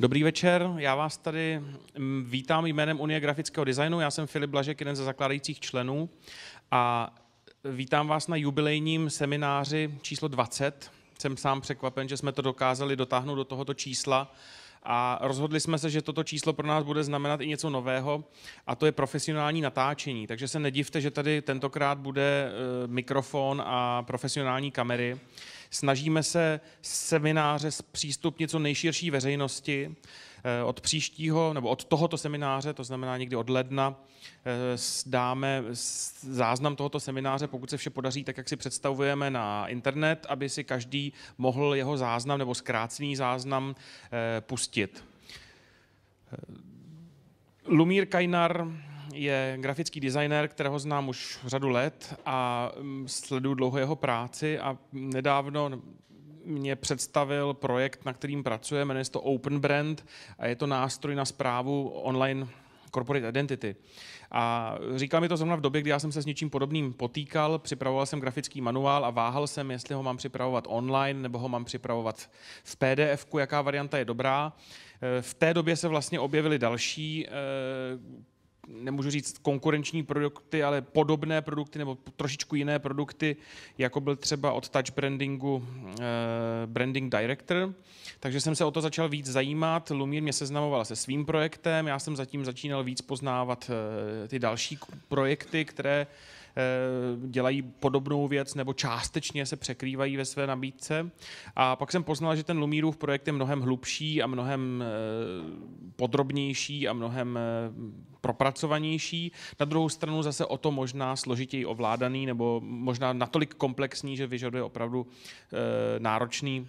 Dobrý večer, já vás tady mm, vítám jménem Unie grafického designu. Já jsem Filip Blažek, jeden ze zakládajících členů a vítám vás na jubilejním semináři číslo 20. Jsem sám překvapen, že jsme to dokázali dotáhnout do tohoto čísla a rozhodli jsme se, že toto číslo pro nás bude znamenat i něco nového a to je profesionální natáčení. Takže se nedivte, že tady tentokrát bude eh, mikrofon a profesionální kamery. Snažíme se semináře zpřístupnit co nejširší veřejnosti. Eh, od příštího, nebo od tohoto semináře, to znamená někdy od ledna, eh, dáme záznam tohoto semináře, pokud se vše podaří, tak jak si představujeme na internet, aby si každý mohl jeho záznam nebo zkrácený záznam eh, pustit. Lumír Kajnar je grafický designér, kterého znám už řadu let a mm, sleduju dlouho jeho práci a nedávno mě představil projekt, na kterým pracuje, jmenuje se to Open Brand a je to nástroj na zprávu online corporate identity. A říkal mi to zrovna v době, kdy já jsem se s něčím podobným potýkal, připravoval jsem grafický manuál a váhal jsem, jestli ho mám připravovat online nebo ho mám připravovat v PDF, jaká varianta je dobrá. E, v té době se vlastně objevily další e, nemůžu říct konkurenční produkty, ale podobné produkty nebo trošičku jiné produkty, jako byl třeba od Touch Brandingu eh, Branding Director. Takže jsem se o to začal víc zajímat. Lumír mě seznamoval se svým projektem, já jsem zatím začínal víc poznávat eh, ty další projekty, které Eh, dělají podobnou věc nebo částečně se překrývají ve své nabídce. A pak jsem poznal, že ten Lumírův projekt je mnohem hlubší a mnohem eh, podrobnější a mnohem eh, propracovanější. Na druhou stranu zase o to možná složitěji ovládaný nebo možná natolik komplexní, že vyžaduje opravdu náročný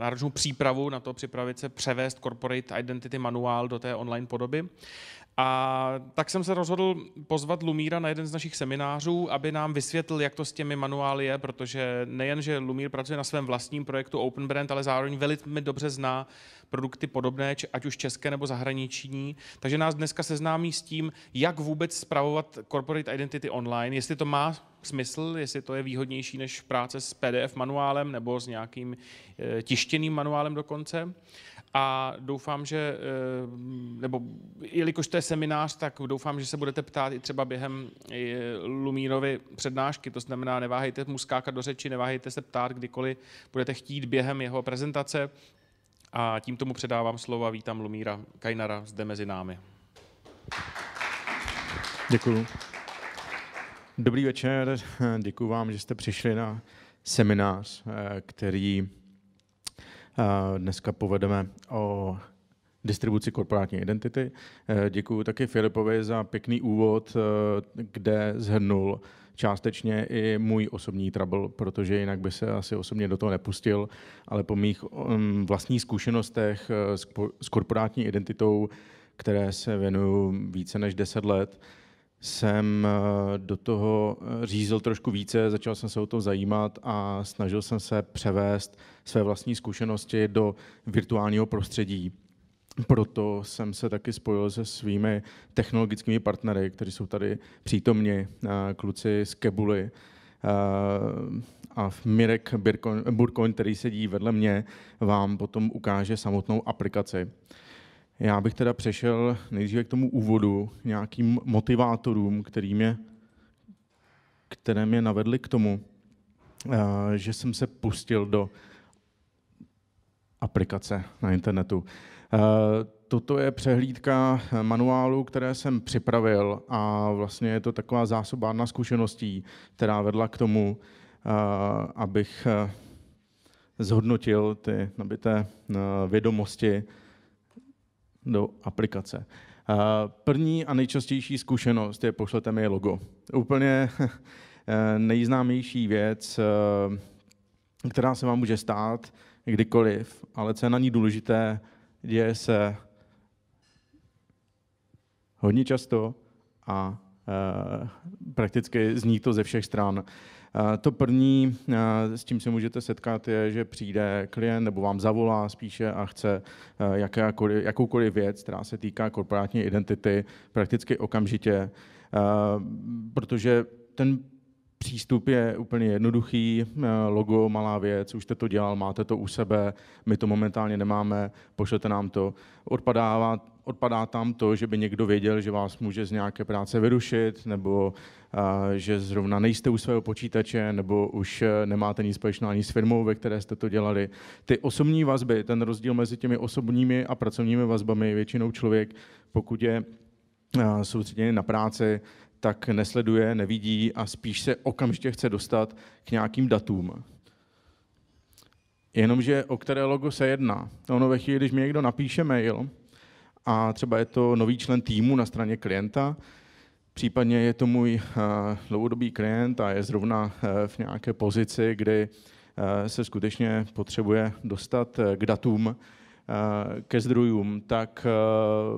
náročnou přípravu na to připravit se, převést corporate identity manuál do té online podoby. A tak jsem se rozhodl pozvat Lumíra na jeden z našich seminářů, aby nám vysvětlil, jak to s těmi manuály je, protože nejen, že Lumír pracuje na svém vlastním projektu Open Brand, ale zároveň velmi dobře zná produkty podobné, ať už české nebo zahraniční. Takže nás dneska seznámí s tím, jak vůbec spravovat corporate identity online, jestli to má smysl, jestli to je výhodnější než práce s PDF manuálem nebo s nějakým eh, tištěným manuálem dokonce a doufám, že, eh, nebo jelikož to je seminář, tak doufám, že se budete ptát i třeba během eh, Lumírovy přednášky, to znamená neváhejte mu skákat do řeči, neváhejte se ptát, kdykoliv budete chtít během jeho prezentace a tím tomu předávám slovo a vítám Lumíra Kajnara zde mezi námi. Děkuju. Dobrý večer, děkuji vám, že jste přišli na seminář, eh, který Dneska povedeme o distribuci korporátní identity. Eh, Děkuji taky Filipovi za pěkný úvod, eh, kde zhrnul částečně i můj osobní trouble, protože jinak by se asi osobně do toho nepustil, ale po mých mm, vlastních zkušenostech eh, s korporátní identitou, které se věnuju více než 10 let, jsem eh, do toho eh, řízl trošku více, začal jsem se o to zajímat a snažil jsem se převést své vlastní zkušenosti do virtuálního prostředí. Proto jsem se taky spojil se svými technologickými partnery, kteří jsou tady přítomni, eh, kluci z Kebuly a Mirek Burkoň, který sedí vedle mě, vám potom ukáže samotnou aplikaci. Já bych teda přešel nejdříve k tomu úvodu, nějakým motivátorům, který mě, které mě navedly k tomu, eh, že jsem se pustil do aplikace na internetu. Eh, toto je přehlídka manuálu, které jsem připravil a vlastně je to taková zásobárna zkušeností, která vedla k tomu, eh, abych zhodnotil ty nabité vědomosti do aplikace. Eh, první a nejčastější zkušenost je pošlete mi logo. Úplně eh, nejznámější věc, eh, která se vám může stát kdykoliv, ale co je na ní důležité, děje se hodně často a prakticky zní to ze všech stran. To první, s čím se můžete setkat, je, že přijde klient nebo vám zavolá spíše a chce jakoukoliv věc, která se týká korporátní identity, prakticky okamžitě, protože ten Přístup je úplně jednoduchý, eh, logo, malá věc, už jste to dělal, máte to u sebe, my to momentálně nemáme, pošlete nám to. Odpadává, odpadá tam to, že by někdo věděl, že vás může z nějaké práce vyrušit, nebo a, eh, že zrovna nejste u svého počítače, nebo už eh, nemáte nic společného ani s firmou, ve které jste to dělali. Ty osobní vazby, ten rozdíl mezi těmi osobními a pracovními vazbami, většinou člověk, pokud je soustředěný na práci, tak nesleduje, nevidí a spíš se okamžitě chce dostat k nějakým datům. Jenomže o které logo se jedná. Ono ve chvíli, když mi někdo napíše mail, a třeba je to nový člen týmu na straně klienta, případně je to můj eh, dlouhodobý klient a je zrovna eh, v nějaké pozici, kdy eh, se skutečně potřebuje dostat k datům, Eh, ke zdrojům, tak eh,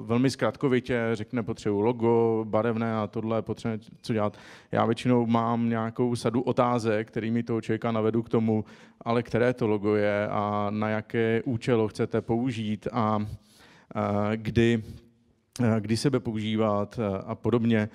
velmi zkratkovitě řekne potřebu logo, barevné a tohle potřebuje co dělat. Já většinou mám nějakou sadu otázek, kterými toho člověka navedu k tomu, ale které to logo je a na jaké účelo chcete použít a eh, kdy, kdy sebe používat a podobně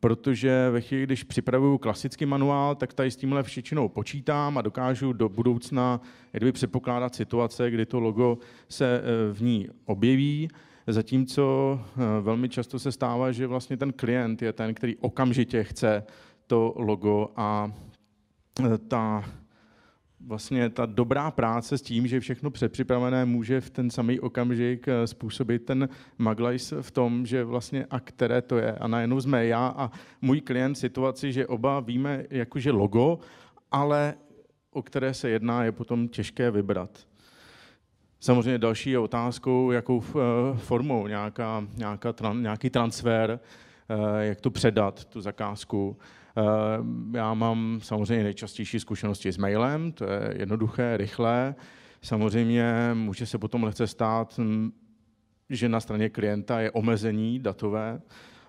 protože ve chvíli, když připravuju klasický manuál, tak tady s tímhle všečinou počítám a dokážu do budoucna kdyby předpokládat situace, kdy to logo se eh, v ní objeví, zatímco eh, velmi často se stává, že vlastně ten klient je ten, který okamžitě chce to logo a eh, ta vlastně ta dobrá práce s tím, že všechno předpřipravené může v ten samý okamžik eh, způsobit ten maglajs v tom, že vlastně a které to je. A najednou jsme já a můj klient v situaci, že oba víme jakože logo, ale o které se jedná, je potom těžké vybrat. Samozřejmě další je otázkou, jakou eh, formou, nějaká, nějaká, nějaký transfer, eh, jak to předat, tu zakázku. Ehm, já mám samozřejmě nejčastější zkušenosti s mailem, to je jednoduché, rychlé. Samozřejmě může se potom lehce stát, hm, že na straně klienta je omezení datové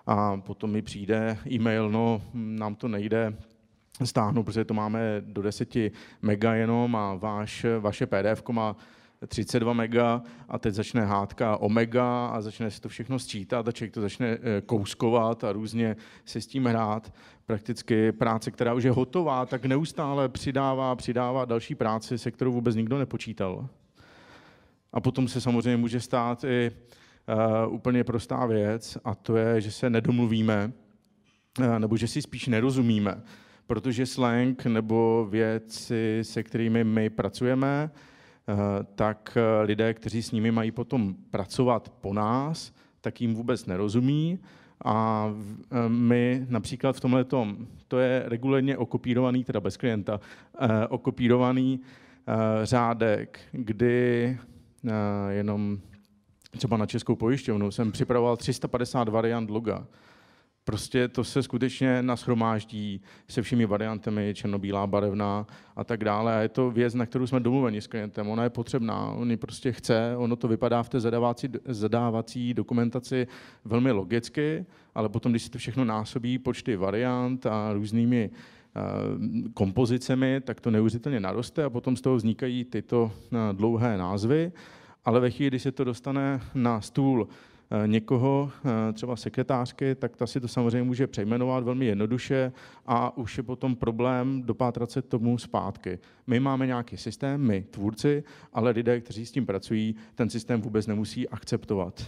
a potom mi přijde e-mail, no nám to nejde stáhnout, protože to máme do 10 mega jenom a váš, vaše PDF má 32 mega a teď začne hádka omega a začne se to všechno sčítat a člověk to začne eh, kouskovat a různě se s tím hrát. Prakticky práce, která už je hotová, tak neustále přidává, přidává další práci, se kterou vůbec nikdo nepočítal. A potom se samozřejmě může stát i uh, úplně prostá věc a to je, že se nedomluvíme eh, nebo že si spíš nerozumíme, protože slang nebo věci, se kterými my pracujeme, Eh, tak eh, lidé, kteří s nimi mají potom pracovat po nás, tak jim vůbec nerozumí. A eh, my například v tomhle tom, to je regulérně okopírovaný, teda bez klienta, okopírovaný řádek, kdy jenom třeba na Českou pojišťovnu jsem připravoval 350 variant loga. Prostě to se skutečně nashromáždí se všemi variantami, černobílá, barevná a tak dále. A je to věc, na kterou jsme domluveni s klientem. Ona je potřebná, on ji prostě chce, ono to vypadá v té zadávací, zadávací dokumentaci velmi logicky, ale potom, když se to všechno násobí počty variant a různými eh, kompozicemi, tak to neuvěřitelně naroste a potom z toho vznikají tyto eh, dlouhé názvy. Ale ve chvíli, kdy se to dostane na stůl Eh, někoho, eh, třeba sekretářky, tak ta si to samozřejmě může přejmenovat velmi jednoduše a už je potom problém dopátrat se tomu zpátky. My máme nějaký systém, my tvůrci, ale lidé, kteří s tím pracují, ten systém vůbec nemusí akceptovat.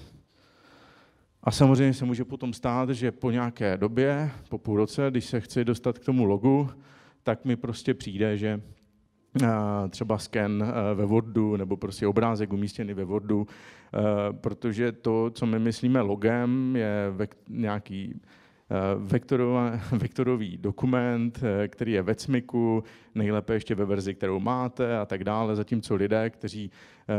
A samozřejmě se může potom stát, že po nějaké době, po půl roce, když se chci dostat k tomu logu, tak mi prostě přijde, že Eh, třeba sken eh, ve Wordu nebo prostě obrázek umístěný ve Wordu, eh, protože to, co my myslíme logem, je nějaký vektorový dokument, který je ve CMYKu, nejlépe ještě ve verzi, kterou máte a tak dále, zatímco lidé, kteří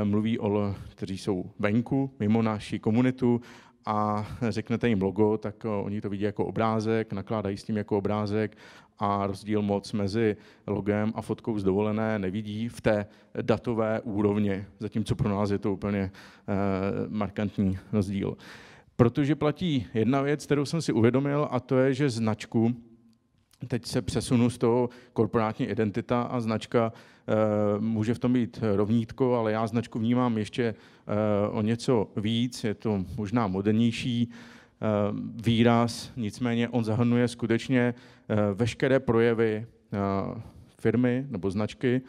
mluví o, kteří jsou venku, mimo naši komunitu a řeknete jim logo, tak oni to vidí jako obrázek, nakládají s tím jako obrázek a rozdíl moc mezi logem a fotkou z dovolené nevidí v té datové úrovni, zatímco pro nás je to úplně eh, markantní rozdíl. Protože platí jedna věc, kterou jsem si uvědomil, a to je, že značku, teď se přesunu z toho korporátní identita a značka eh, může v tom být rovnítko, ale já značku vnímám ještě eh, o něco víc, je to možná modernější, Eh, výraz, nicméně on zahrnuje skutečně eh, veškeré projevy eh, firmy nebo značky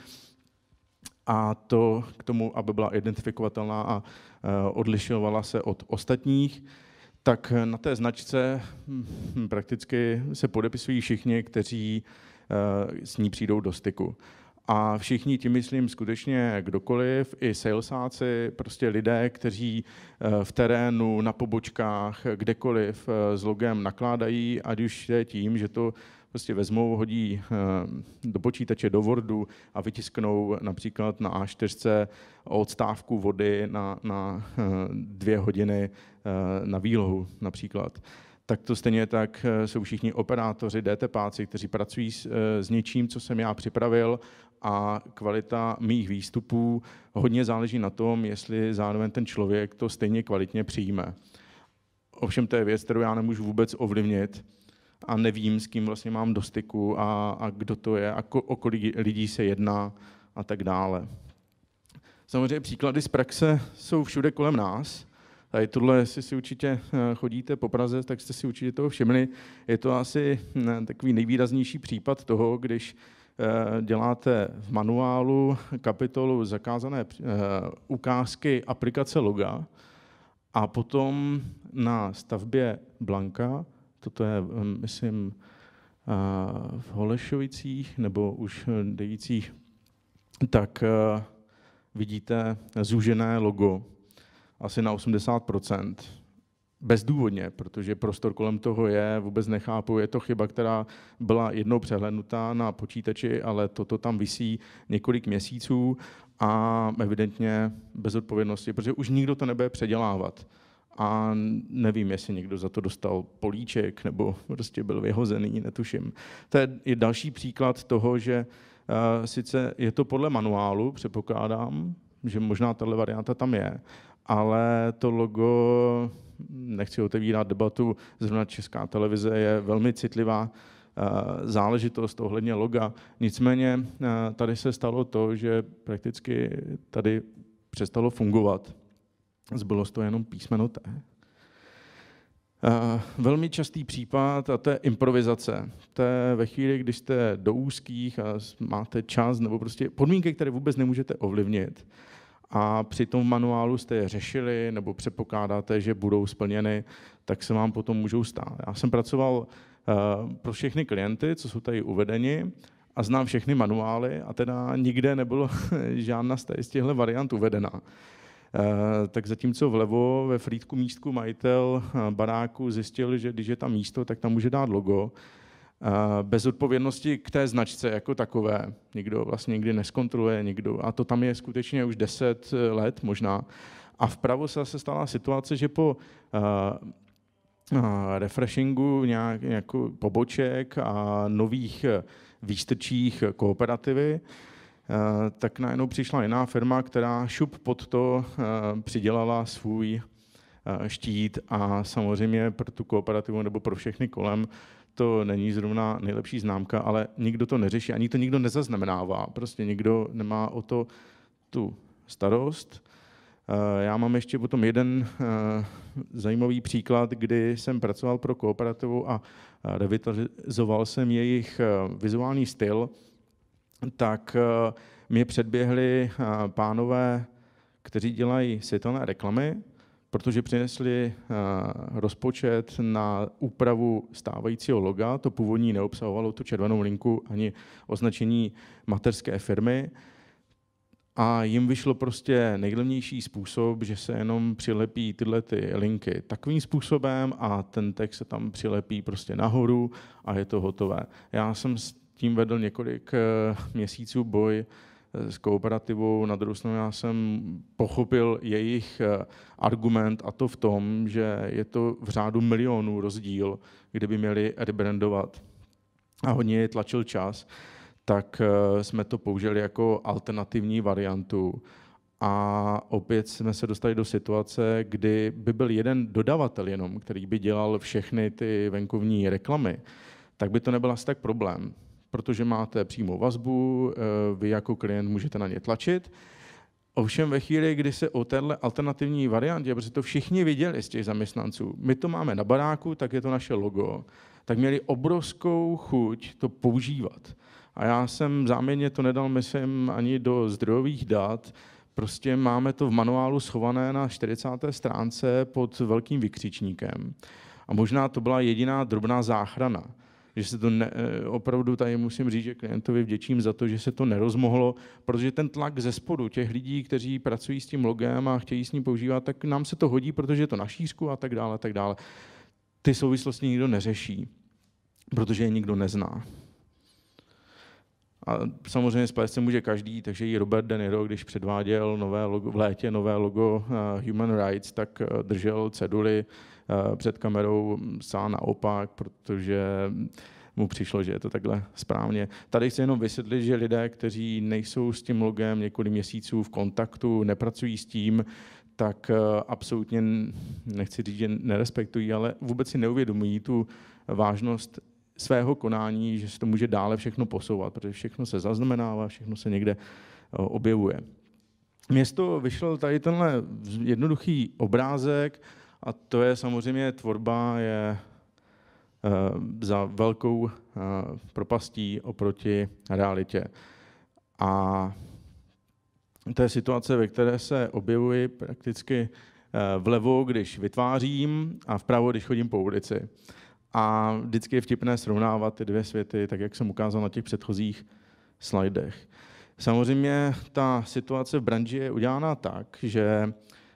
a to k tomu, aby byla identifikovatelná a odlišovala se od ostatních, tak na té značce hm, prakticky se podepisují všichni, kteří s ní přijdou do styku. A všichni, tím myslím skutečně kdokoliv, i salesáci, prostě lidé, kteří eh, v terénu, na pobočkách, kdekoliv eh, s logem nakládají, ať už je tím, že to prostě vezmou, hodí eh, do počítače, do Wordu a vytisknou například na A4 odstávku vody na, na dvě hodiny na výlohu například tak to stejně tak jsou všichni operátoři, DTPáci, kteří pracují s, s něčím, co jsem já připravil a kvalita mých výstupů hodně záleží na tom, jestli zároveň ten člověk to stejně kvalitně přijme. Ovšem to je věc, kterou já nemůžu vůbec ovlivnit a nevím, s kým vlastně mám do styku a, a kdo to je a ko, o kolik lidí se jedná a tak dále. Samozřejmě příklady z praxe jsou všude kolem nás. Tady tohle, jestli si určitě eh, chodíte po Praze, tak jste si určitě toho všimli. Je to asi hm, takový nejvýraznější případ toho, když Eh, děláte v manuálu kapitolu zakázané eh, ukázky aplikace loga a potom na stavbě Blanka, toto je, eh, myslím, v Holešovicích nebo už dejících, tak vidíte zúžené logo asi na 80 bezdůvodně, protože prostor kolem toho je, vůbec nechápu, je to chyba, která byla jednou přehlednutá na počítači, ale toto tam visí několik měsíců a evidentně bez odpovědnosti, protože už nikdo to nebude předělávat. A nevím, jestli někdo za to dostal políček nebo prostě byl vyhozený, netuším. To je další příklad toho, že uh, sice je to podle manuálu, předpokládám, že možná tahle varianta tam je, ale to logo nechci otevírat debatu, zrovna Česká televize je velmi citlivá eh, záležitost ohledně loga. Nicméně eh, tady se stalo to, že prakticky tady přestalo fungovat. Zbylo to jenom písmeno T. Eh, velmi častý případ, a to je improvizace. To je ve chvíli, když jste do úzkých a máte čas, nebo prostě podmínky, které vůbec nemůžete ovlivnit a při tom manuálu jste je řešili nebo předpokládáte, že budou splněny, tak se vám potom můžou stát. Já jsem pracoval eh, pro všechny klienty, co jsou tady uvedeni, a znám všechny manuály a teda nikde nebylo žádná z těchto variant uvedena. Eh, tak zatímco vlevo ve frýdku místku majitel eh, baráku zjistil, že když je tam místo, tak tam může dát logo, bez odpovědnosti k té značce jako takové. Nikdo vlastně nikdy neskontroluje, nikdo. A to tam je skutečně už 10 eh, let možná. A vpravo se zase stala situace, že po eh, eh, refreshingu nějak, jako poboček a nových výstrčích kooperativy, tak najednou přišla jiná firma, která šup pod to přidělala svůj štít a samozřejmě pro tu kooperativu nebo pro všechny kolem to není zrovna nejlepší známka, ale nikdo to neřeší, ani to nikdo nezaznamenává. Prostě nikdo nemá o to tu starost. Eh, já mám ještě potom jeden eh, zajímavý příklad, kdy jsem pracoval pro kooperativu a eh, revitalizoval jsem jejich vizuální styl, tak mě předběhli pánové, kteří dělají světelné reklamy protože přinesli eh, rozpočet na úpravu stávajícího loga. To původní neobsahovalo tu červenou linku ani označení materské firmy. A jim vyšlo prostě nejlevnější způsob, že se jenom přilepí tyhle ty linky takovým způsobem a ten text se tam přilepí prostě nahoru a je to hotové. Já jsem s tím vedl několik eh, měsíců boj, Eh, s kooperativou. Na druhou stranu já jsem pochopil jejich eh, argument a to v tom, že je to v řádu milionů rozdíl, kdyby měli rebrandovat a hodně je tlačil čas, tak eh, jsme to použili jako alternativní variantu. A opět jsme se dostali do situace, kdy by byl jeden dodavatel jenom, který by dělal všechny ty venkovní reklamy, tak by to nebyl asi tak problém protože máte přímou vazbu, eh, vy jako klient můžete na ně tlačit. Ovšem ve chvíli, kdy se o téhle alternativní variantě, protože to všichni viděli z těch zaměstnanců, my to máme na baráku, tak je to naše logo, tak měli obrovskou chuť to používat. A já jsem záměrně to nedal, myslím, ani do zdrojových dat, prostě máme to v manuálu schované na 40. stránce pod velkým vykřičníkem. A možná to byla jediná drobná záchrana že se to ne, eh, opravdu tady musím říct, že klientovi vděčím za to, že se to nerozmohlo, protože ten tlak ze spodu těch lidí, kteří pracují s tím logem a chtějí s ním používat, tak nám se to hodí, protože je to na šířku a tak dále, a tak dále. Ty souvislosti nikdo neřeší, protože je nikdo nezná. A samozřejmě spést se může každý, takže i Robert De Niro, když předváděl nové logo, v létě nové logo eh, Human Rights, tak eh, držel ceduly Eh, před kamerou sám naopak, protože mu přišlo, že je to takhle správně. Tady chci jenom vysvětlit, že lidé, kteří nejsou s tím logem několik měsíců v kontaktu, nepracují s tím, tak eh, absolutně, nechci říct, že nerespektují, ale vůbec si neuvědomují tu vážnost svého konání, že se to může dále všechno posouvat, protože všechno se zaznamenává, všechno se někde eh, objevuje. Město vyšlo tady tenhle jednoduchý obrázek, a to je samozřejmě tvorba je eh, za velkou eh, propastí oproti realitě. A to je situace, ve které se objevuji prakticky eh, vlevo, když vytvářím a vpravo, když chodím po ulici. A vždycky je vtipné srovnávat ty dvě světy, tak jak jsem ukázal na těch předchozích slajdech. Samozřejmě ta situace v branži je udělána tak, že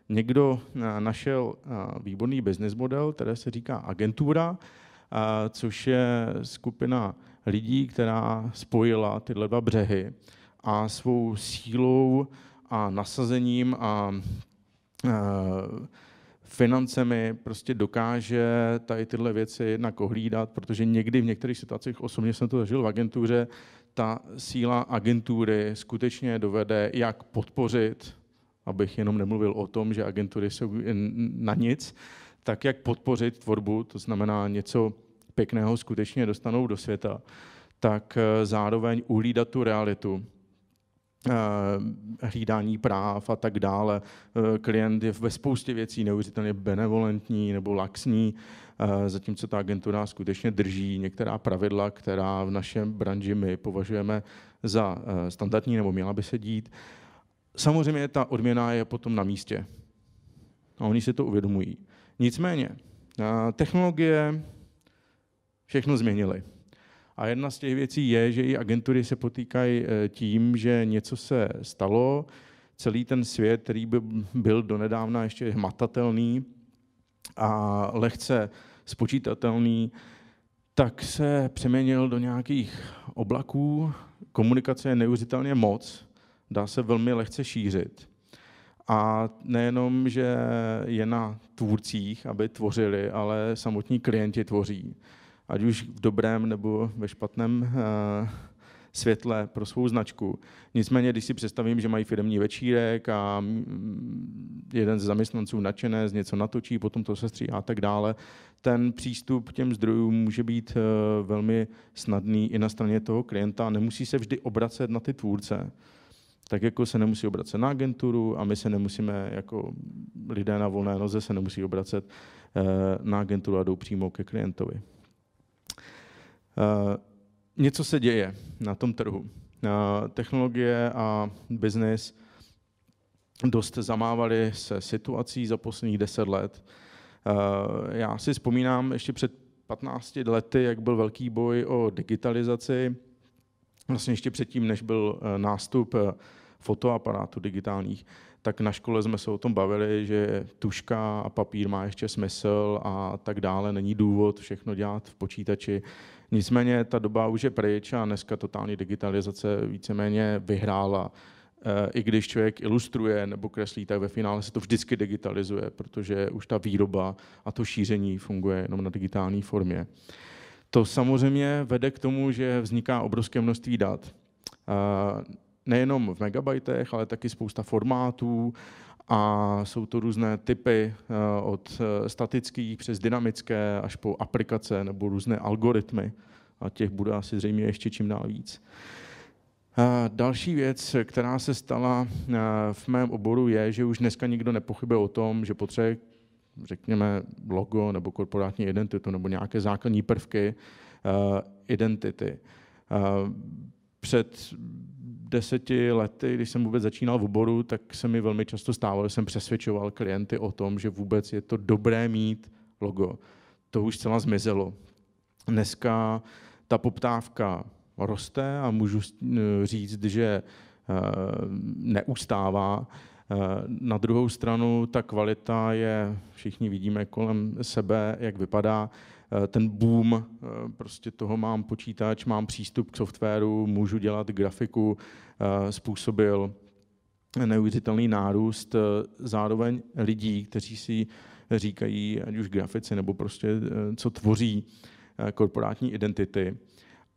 někdo eh, našel eh, výborný business model, které se říká agentura, eh, což je skupina lidí, která spojila tyhle dva břehy a svou sílou a nasazením a financemi prostě dokáže tady tyhle věci jednak ohlídat, protože někdy v některých situacích, osobně jsem to zažil v agentuře, ta síla agentury skutečně dovede, jak podpořit abych jenom nemluvil o tom, že agentury jsou na nic, tak jak podpořit tvorbu, to znamená něco pěkného skutečně dostanou do světa, tak eh, zároveň uhlídat tu realitu, eh, hlídání práv a tak dále. Eh, klient je ve spoustě věcí neuvěřitelně benevolentní nebo laxní, zatímco ta agentura skutečně drží některá pravidla, která v našem branži my považujeme za standardní nebo měla by se dít samozřejmě ta odměna je potom na místě. A oni si to uvědomují. Nicméně, technologie všechno změnily. A jedna z těch věcí je, že i agentury se potýkají e, tím, že něco se stalo, celý ten svět, který by byl donedávna ještě hmatatelný a lehce spočítatelný, tak se přeměnil do nějakých oblaků. Komunikace je neuvěřitelně moc dá se velmi lehce šířit. A nejenom, že je na tvůrcích, aby tvořili, ale samotní klienti tvoří. Ať už v dobrém nebo ve špatném eh, světle pro svou značku. Nicméně, když si představím, že mají firmní večírek a mm, jeden z zaměstnanců nadšené z něco natočí, potom to se stříhá a tak dále, ten přístup k těm zdrojům může být eh, velmi snadný i na straně toho klienta. Nemusí se vždy obracet na ty tvůrce tak jako se nemusí obracet na agenturu a my se nemusíme, jako lidé na volné noze se nemusí obracet eh, na agenturu a jdou přímo ke klientovi. Eh, něco se děje na tom trhu. Eh, technologie a biznis dost zamávali se situací za posledních deset let. Já si vzpomínám ještě před 15 lety, jak byl velký boj o digitalizaci vlastně ještě předtím, než byl eh, nástup eh, fotoaparátů digitálních, tak na škole jsme se o tom bavili, že tuška a papír má ještě smysl a tak dále, není důvod všechno dělat v počítači. Nicméně ta doba už je pryč a dneska totální digitalizace víceméně vyhrála. Eh, I když člověk ilustruje nebo kreslí, tak ve finále se to vždycky digitalizuje, protože už ta výroba a to šíření funguje jenom na digitální formě. To samozřejmě vede k tomu, že vzniká obrovské množství dat. Nejenom v megabajtech, ale taky spousta formátů a jsou to různé typy e, od e, statických přes dynamické až po aplikace nebo různé algoritmy. A těch bude asi zřejmě ještě čím dál víc. E, další věc, která se stala v mém oboru, je, že už dneska nikdo nepochybuje o tom, že potřebuje řekněme, logo nebo korporátní identitu nebo nějaké základní prvky eh, identity. Eh, před deseti lety, když jsem vůbec začínal v oboru, tak se mi velmi často stávalo, že jsem přesvědčoval klienty o tom, že vůbec je to dobré mít logo. To už celá zmizelo. Dneska ta poptávka roste a můžu říct, že eh, neustává. Na druhou stranu ta kvalita je, všichni vidíme kolem sebe, jak vypadá. Ten boom, prostě toho mám počítač, mám přístup k softwaru, můžu dělat grafiku, způsobil neuvěřitelný nárůst zároveň lidí, kteří si říkají, ať už grafici nebo prostě co tvoří korporátní identity.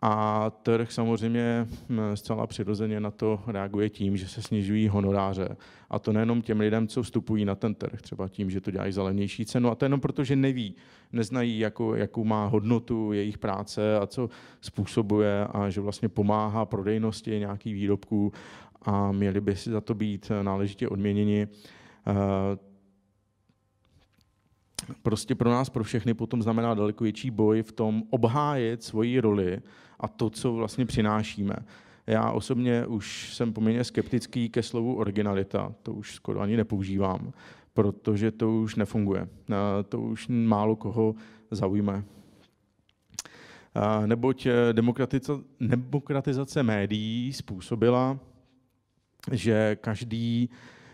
A trh samozřejmě hm, zcela přirozeně na to reaguje tím, že se snižují honoráře. A to nejenom těm lidem, co vstupují na ten trh, třeba tím, že to dělají za levnější cenu. A to jenom proto, že neví, neznají, jako, jakou má hodnotu jejich práce a co způsobuje a že vlastně pomáhá prodejnosti nějakých výrobků a měli by si za to být náležitě odměněni eh, prostě pro nás, pro všechny potom znamená daleko větší boj v tom obhájit svoji roli a to, co vlastně přinášíme. Já osobně už jsem poměrně skeptický ke slovu originalita, to už skoro ani nepoužívám, protože to už nefunguje. To už málo koho zaujme. Neboť eh, demokratizace, demokratizace médií způsobila, že každý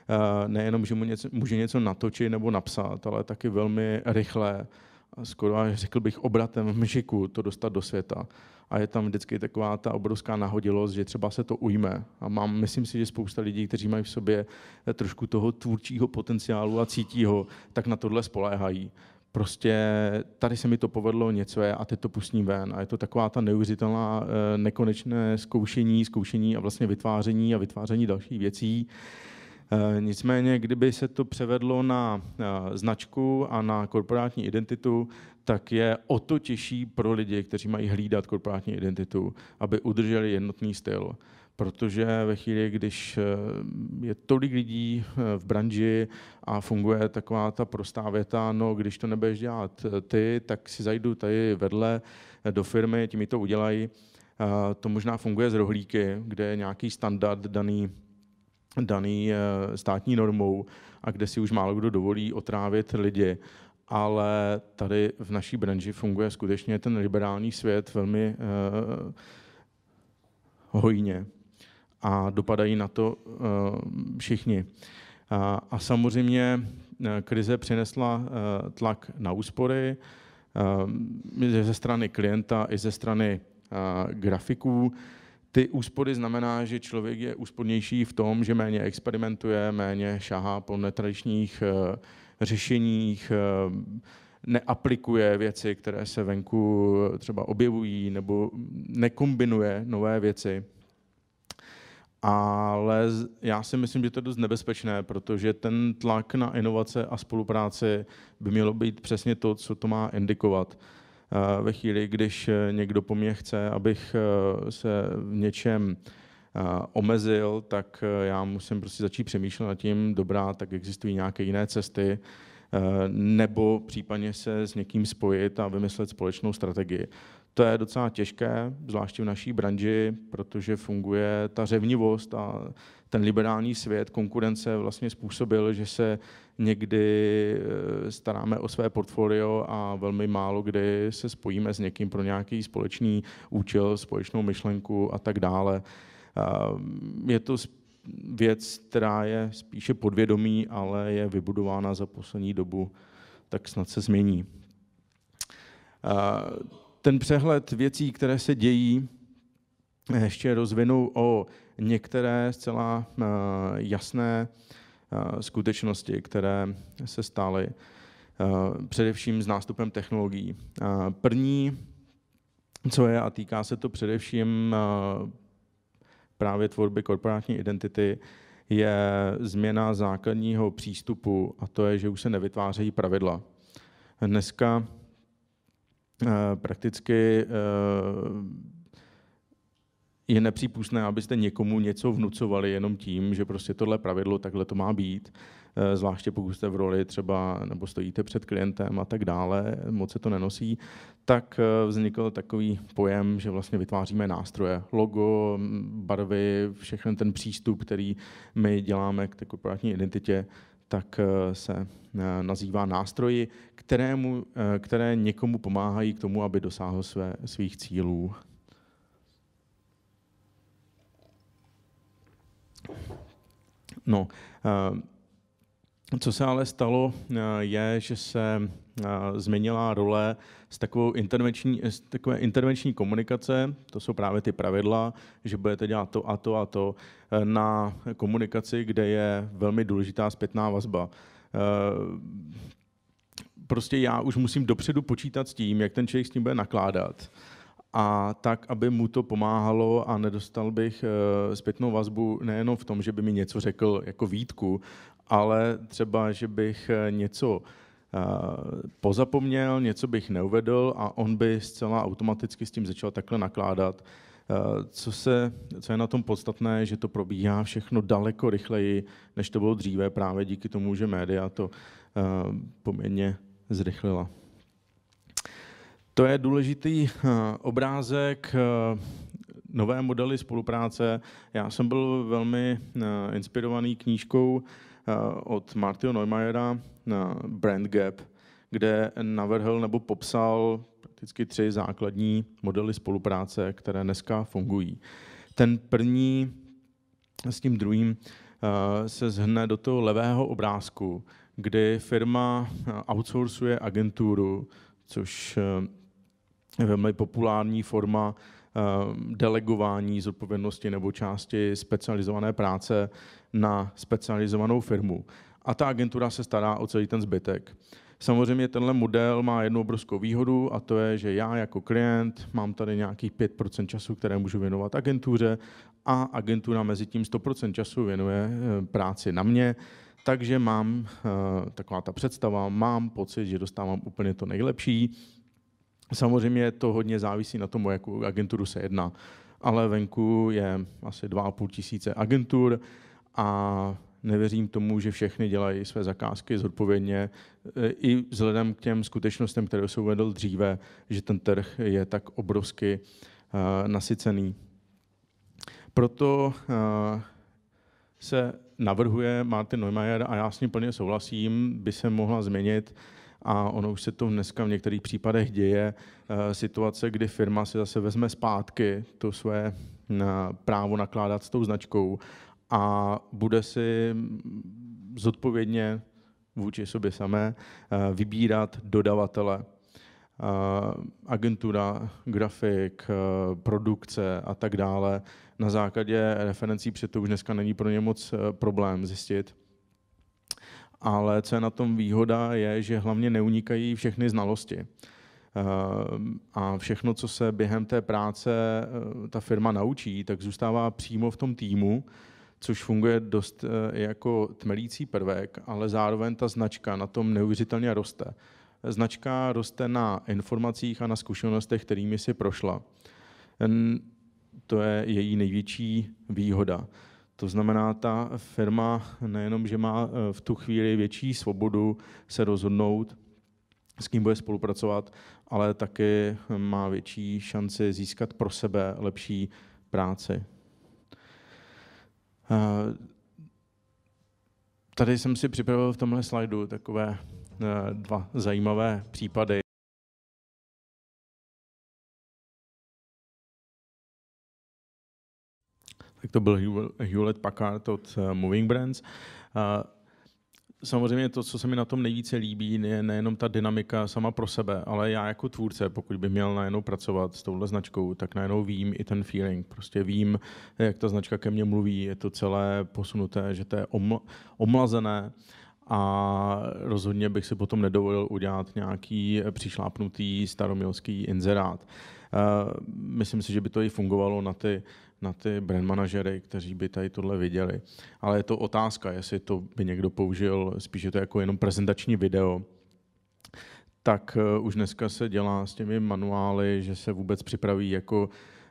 eh, nejenom, že mu něco, může něco natočit nebo napsat, ale taky velmi rychle, skoro řekl bych obratem v mžiku, to dostat do světa a je tam vždycky taková ta obrovská nahodilost, že třeba se to ujme. A mám, myslím si, že spousta lidí, kteří mají v sobě trošku toho tvůrčího potenciálu a cítí ho, tak na tohle spoléhají. Prostě tady se mi to povedlo, něco je a teď to pustím ven. A je to taková ta neuvěřitelná eh, nekonečné zkoušení, zkoušení a vlastně vytváření a vytváření dalších věcí. Eh, nicméně, kdyby se to převedlo na eh, značku a na korporátní identitu, tak je o to těžší pro lidi, kteří mají hlídat korporátní identitu, aby udrželi jednotný styl. Protože ve chvíli, když eh, je tolik lidí v branži a funguje taková ta prostá věta, no když to nebudeš dělat ty, tak si zajdu tady vedle do firmy, ti mi to udělají, to možná funguje z rohlíky, kde je nějaký standard daný daný eh, státní normou a kde si už málo kdo dovolí otrávit lidi. Ale tady v naší branži funguje skutečně ten liberální svět velmi uh, hojně a dopadají na to uh, všichni. A, a samozřejmě krize přinesla uh, tlak na úspory uh, ze strany klienta i ze strany grafiků ty úspory znamená, že člověk je úspornější v tom, že méně experimentuje, méně šahá po netradičních eh, řešeních, eh, neaplikuje věci, které se venku třeba objevují, nebo nekombinuje nové věci. Ale já si myslím, že to je dost nebezpečné, protože ten tlak na inovace a spolupráci by mělo být přesně to, co to má indikovat. Eh, ve chvíli, když eh, někdo po mně chce, abych eh, se v něčem omezil, tak já musím prostě začít přemýšlet nad tím, dobrá, tak existují nějaké jiné cesty, nebo případně se s někým spojit a vymyslet společnou strategii. To je docela těžké, zvláště v naší branži, protože funguje ta řevnivost a ten liberální svět konkurence vlastně způsobil, že se někdy eh, staráme o své portfolio a velmi málo kdy se spojíme s někým pro nějaký společný účel, společnou myšlenku a tak dále. Mm, je to věc, která je spíše podvědomí, ale je vybudována za poslední dobu, tak snad se změní. Ten přehled věcí, které se dějí, eh, ještě rozvinu o některé zcela eh, jasné eh, skutečnosti, které se staly eh, především s nástupem technologií. První, co je, a týká se to především právě tvorby korporátní identity, je změna základního přístupu, a to je, že už se nevytvářejí pravidla. Dneska prakticky je nepřípustné, abyste někomu něco vnucovali jenom tím, že prostě tohle pravidlo, takhle to má být, eh, zvláště pokud jste v roli třeba, nebo stojíte před klientem a tak dále, moc se to nenosí, tak eh, vznikl takový pojem, že vlastně vytváříme nástroje, logo, barvy, všechny ten přístup, který my děláme k té korporátní identitě, tak eh, se nazývá nástroji, kterému, které někomu pomáhají k tomu, aby dosáhl své, svých cílů No, eh, co se ale stalo, eh, je, že se eh, změnila role z, takovou intervenční, z takové intervenční komunikace, to jsou právě ty pravidla, že budete dělat to a to a to, na komunikaci, kde je velmi důležitá zpětná vazba prostě já už musím dopředu počítat s tím, jak ten člověk s tím bude nakládat a tak, aby mu to pomáhalo a nedostal bych eh, zpětnou vazbu nejenom v tom, že by mi něco řekl jako výtku, ale třeba, že bych eh, něco eh, pozapomněl, něco bych neuvedl a on by zcela automaticky s tím začal takhle nakládat. Co, se, co je na tom podstatné, že to probíhá všechno daleko rychleji, než to bylo dříve, právě díky tomu, že média to poměrně zrychlila. To je důležitý eh, obrázek eh, nové modely spolupráce. Já jsem byl velmi eh, inspirovaný knížkou od Martina Neumayera Brand Gap, kde navrhl nebo popsal prakticky tři základní modely spolupráce, které dneska fungují. Ten první s tím druhým se zhne do toho levého obrázku, kdy firma outsourcuje agenturu, což velmi populární forma eh, delegování zodpovědnosti nebo části specializované práce na specializovanou firmu. A ta agentura se stará o celý ten zbytek. Samozřejmě tenhle model má jednu obrovskou výhodu a to je, že já jako klient mám tady nějakých 5% času, které můžu věnovat agentuře a agentura mezi tím 100% času věnuje eh, práci na mě, takže mám eh, taková ta představa, mám pocit, že dostávám úplně to nejlepší, Samozřejmě to hodně závisí na tom, o jakou agenturu se jedná, ale venku je asi 2,5 tisíce agentur a nevěřím tomu, že všechny dělají své zakázky zodpovědně, i vzhledem k těm skutečnostem, které jsem uvedl dříve, že ten trh je tak obrovsky eh, nasycený. Proto eh, se navrhuje Martin Neumayer a já s ním plně souhlasím, by se mohla změnit a ono už se to dneska v některých případech děje, eh, situace, kdy firma si zase vezme zpátky to své eh, právo nakládat s tou značkou a bude si mm, zodpovědně vůči sobě samé eh, vybírat dodavatele. Agentura, grafik, produkce a tak dále. Na základě referencí, před to už dneska není pro ně moc problém zjistit ale co je na tom výhoda, je, že hlavně neunikají všechny znalosti. Eh, a všechno, co se během té práce eh, ta firma naučí, tak zůstává přímo v tom týmu, což funguje dost eh, jako tmelící prvek, ale zároveň ta značka na tom neuvěřitelně roste. Značka roste na informacích a na zkušenostech, kterými si prošla. To je její největší výhoda. To znamená, ta firma nejenom, že má eh, v tu chvíli větší svobodu se rozhodnout, s kým bude spolupracovat, ale taky hm, má větší šanci získat pro sebe lepší práci. Eh, tady jsem si připravil v tomhle slajdu takové eh, dva zajímavé případy. tak to byl Hewlett Packard od eh, Moving Brands. Samozřejmě to, co se mi na tom nejvíce líbí, je nejenom ta dynamika sama pro sebe, ale já jako tvůrce, pokud bych měl najednou pracovat s touhle značkou, tak najednou vím i ten feeling. Prostě vím, jak ta značka ke mně mluví, je to celé posunuté, že to je oml- omlazené a rozhodně bych si potom nedovolil udělat nějaký eh, přišlápnutý staromilský inzerát. Eh, myslím si, že by to i fungovalo na ty na ty brand manažery, kteří by tady tohle viděli. Ale je to otázka, jestli to by někdo použil, spíše to jako jenom prezentační video, tak eh, už dneska se dělá s těmi manuály, že se vůbec připraví jako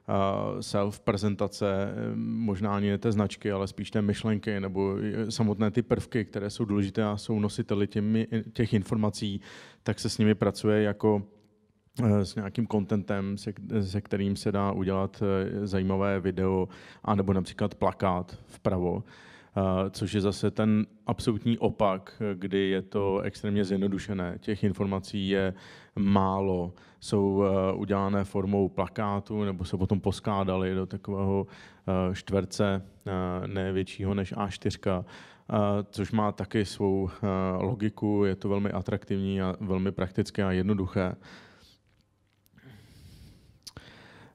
eh, self-prezentace, možná ani té značky, ale spíš té myšlenky nebo samotné ty prvky, které jsou důležité a jsou nositeli těmi, těch informací, tak se s nimi pracuje jako Eh, s nějakým kontentem, se, se kterým se dá udělat eh, zajímavé video, anebo například plakát vpravo, eh, což je zase ten absolutní opak, kdy je to extrémně zjednodušené. Těch informací je málo, jsou udělané formou plakátu nebo se potom poskádaly do takového čtverce největšího než A4, což má taky svou logiku, je to velmi atraktivní a velmi praktické a jednoduché.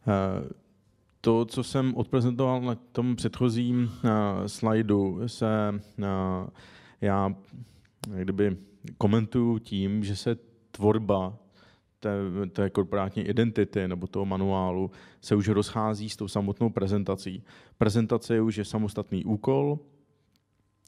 Eh, to, co jsem odprezentoval na tom předchozím eh, slajdu, se eh, já kdyby komentuju tím, že se tvorba té, té korporátní identity nebo toho manuálu se už rozchází s tou samotnou prezentací. Prezentace je už je samostatný úkol,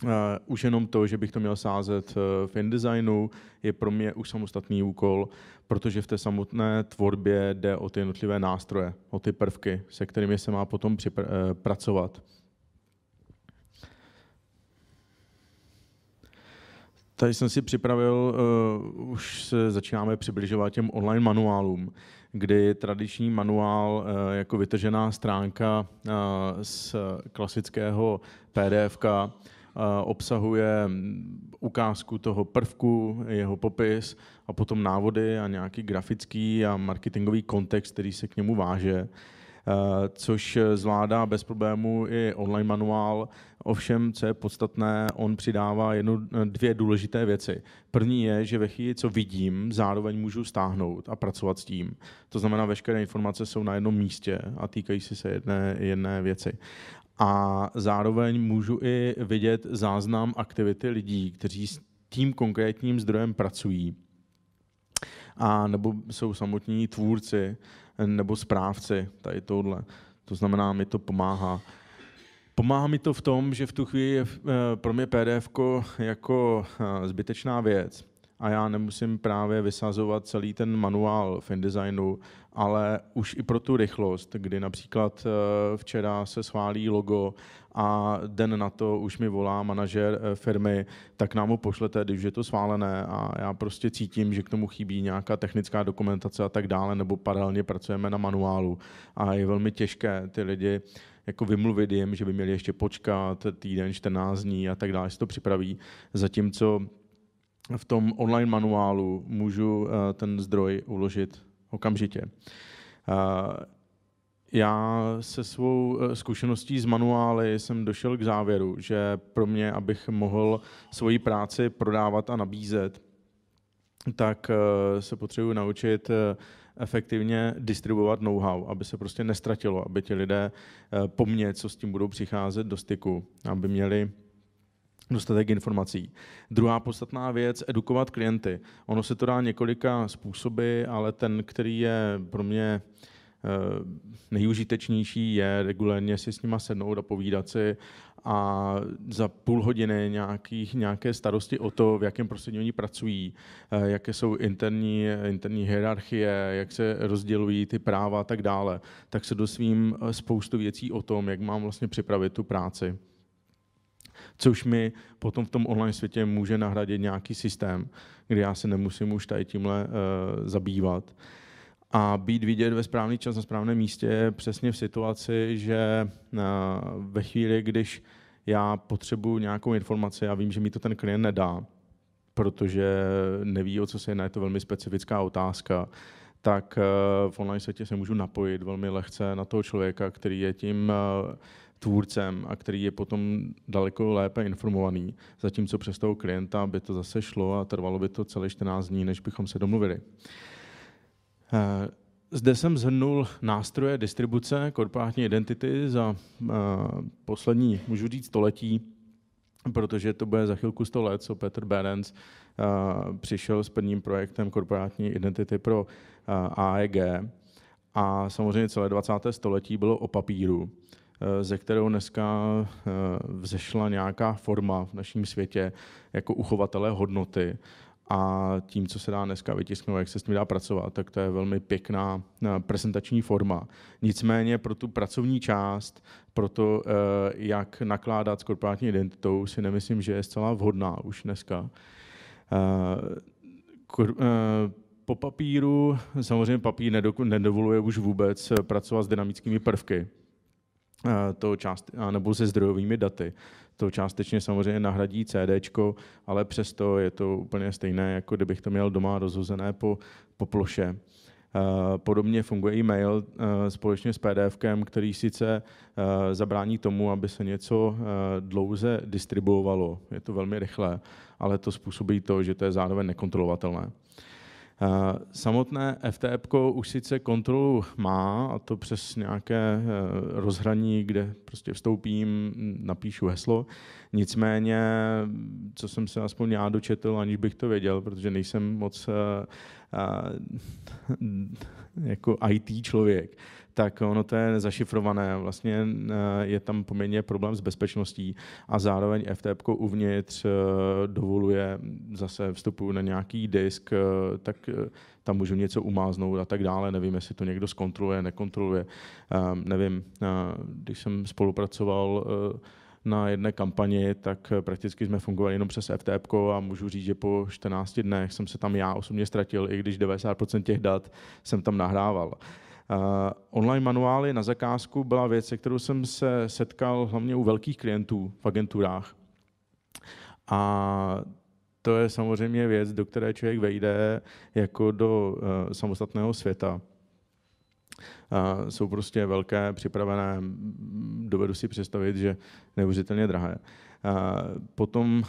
Eh, už jenom to, že bych to měl sázet eh, v InDesignu, je pro mě už samostatný úkol, protože v té samotné tvorbě jde o ty jednotlivé nástroje, o ty prvky, se kterými se má potom připr- eh, pracovat. Tady jsem si připravil, uh, už se začínáme přibližovat těm online manuálům, kdy tradiční manuál uh, jako vytržená stránka uh, z klasického PDFka obsahuje mm, ukázku toho prvku, jeho popis a potom návody a nějaký grafický a marketingový kontext, který se k němu váže eh, což zvládá bez problémů i online manuál. Ovšem, co je podstatné, on přidává jednu, dvě důležité věci. První je, že ve chvíli, co vidím, zároveň můžu stáhnout a pracovat s tím. To znamená, veškeré informace jsou na jednom místě a týkají si se jedné, jedné věci a zároveň můžu i vidět záznam aktivity lidí, kteří s tím konkrétním zdrojem pracují a nebo jsou samotní tvůrci nebo správci tady tohle. To znamená, mi to pomáhá. Pomáhá mi to v tom, že v tu chvíli je eh, pro mě PDF jako eh, zbytečná věc a já nemusím právě vysazovat celý ten manuál v InDesignu, ale už i pro tu rychlost, kdy například eh, včera se schválí logo a den na to už mi volá manažer eh, firmy, tak nám ho pošlete, když je to schválené a já prostě cítím, že k tomu chybí nějaká technická dokumentace a tak dále, nebo paralelně pracujeme na manuálu a je velmi těžké ty lidi jako vymluvit jim, že by měli ještě počkat týden, 14 dní a tak dále, si to připraví. Zatímco v tom online manuálu můžu eh, ten zdroj uložit okamžitě. Eh, já se svou eh, zkušeností z manuály jsem došel k závěru, že pro mě, abych mohl svoji práci prodávat a nabízet, tak se potřebuji naučit efektivně distribuovat know-how, aby se prostě nestratilo, aby ti lidé po mně, co s tím budou přicházet do styku, aby měli dostatek informací. Druhá podstatná věc, edukovat klienty. Ono se to dá několika způsoby, ale ten, který je pro mě eh, nejúžitečnější je regulérně si s nima sednout a povídat si a za půl hodiny nějakých, nějaké starosti o to, v jakém prostředí oni pracují, eh, jaké jsou interní, interní hierarchie, jak se rozdělují ty práva a tak dále, tak se dosvím eh, spoustu věcí o tom, jak mám vlastně připravit tu práci což mi potom v tom online světě může nahradit nějaký systém, kde já se nemusím už tady tímhle uh, zabývat. A být vidět ve správný čas na správném místě je přesně v situaci, že uh, ve chvíli, když já potřebuju nějakou informaci a vím, že mi to ten klient nedá, protože neví, o co se jedná, je to velmi specifická otázka, tak eh, v online světě se můžu napojit velmi lehce na toho člověka, který je tím tvůrcem a který je potom daleko lépe informovaný, zatímco přes toho klienta by to zase šlo a trvalo by to celé 14 dní, než bychom se domluvili. Eh, zde jsem zhrnul nástroje distribuce korporátní identity za eh, poslední, můžu říct, století protože to bude za chvilku 100 let, co Petr Behrens eh, přišel s prvním projektem korporátní identity pro AEG. A samozřejmě celé 20. století bylo o papíru. Eh, ze kterého dneska eh, vzešla nějaká forma v našem světě jako uchovatele hodnoty. A tím, co se dá dneska vytisknout, jak se s tím dá pracovat, tak to je velmi pěkná eh, prezentační forma. Nicméně pro tu pracovní část, pro to, jak nakládat s korporátní identitou, si nemyslím, že je zcela vhodná už dneska. Po papíru, samozřejmě papír nedovoluje už vůbec pracovat s dynamickými prvky, Eh, to část, eh, nebo se zdrojovými daty. To částečně samozřejmě nahradí CD, ale přesto je to úplně stejné, jako kdybych to měl doma rozhozené po, po ploše. Eh, podobně funguje i mail společně s PDF, který sice zabrání tomu, aby se něco dlouze distribuovalo. Je to velmi rychlé, ale to způsobí to, že to je zároveň nekontrolovatelné. Eh, samotné FTP už sice kontrolu má, a to přes nějaké eh, rozhraní, kde prostě vstoupím, napíšu heslo. Nicméně, co jsem se aspoň já dočetl, aniž bych to věděl, protože nejsem moc eh, jako IT člověk, tak ono to je zašifrované. Vlastně eh, je tam poměrně problém s bezpečností a zároveň FTP uvnitř eh, dovoluje zase vstupu na nějaký disk, eh, tak tam můžu něco umáznout a tak dále. Nevím, jestli to někdo zkontroluje, nekontroluje. Ehm, nevím, když jsem spolupracoval na jedné kampani, tak prakticky jsme fungovali jenom přes FTP a můžu říct, že po 14 dnech jsem se tam já osobně ztratil, i když 90% těch dat jsem tam nahrával. Eh, online manuály na zakázku byla věc, se kterou jsem se setkal hlavně u velkých klientů v agenturách. A to je samozřejmě věc, do které člověk vejde jako do eh, samostatného světa. Eh, jsou prostě velké, připravené, dovedu si představit, že neuvěřitelně drahé. potom,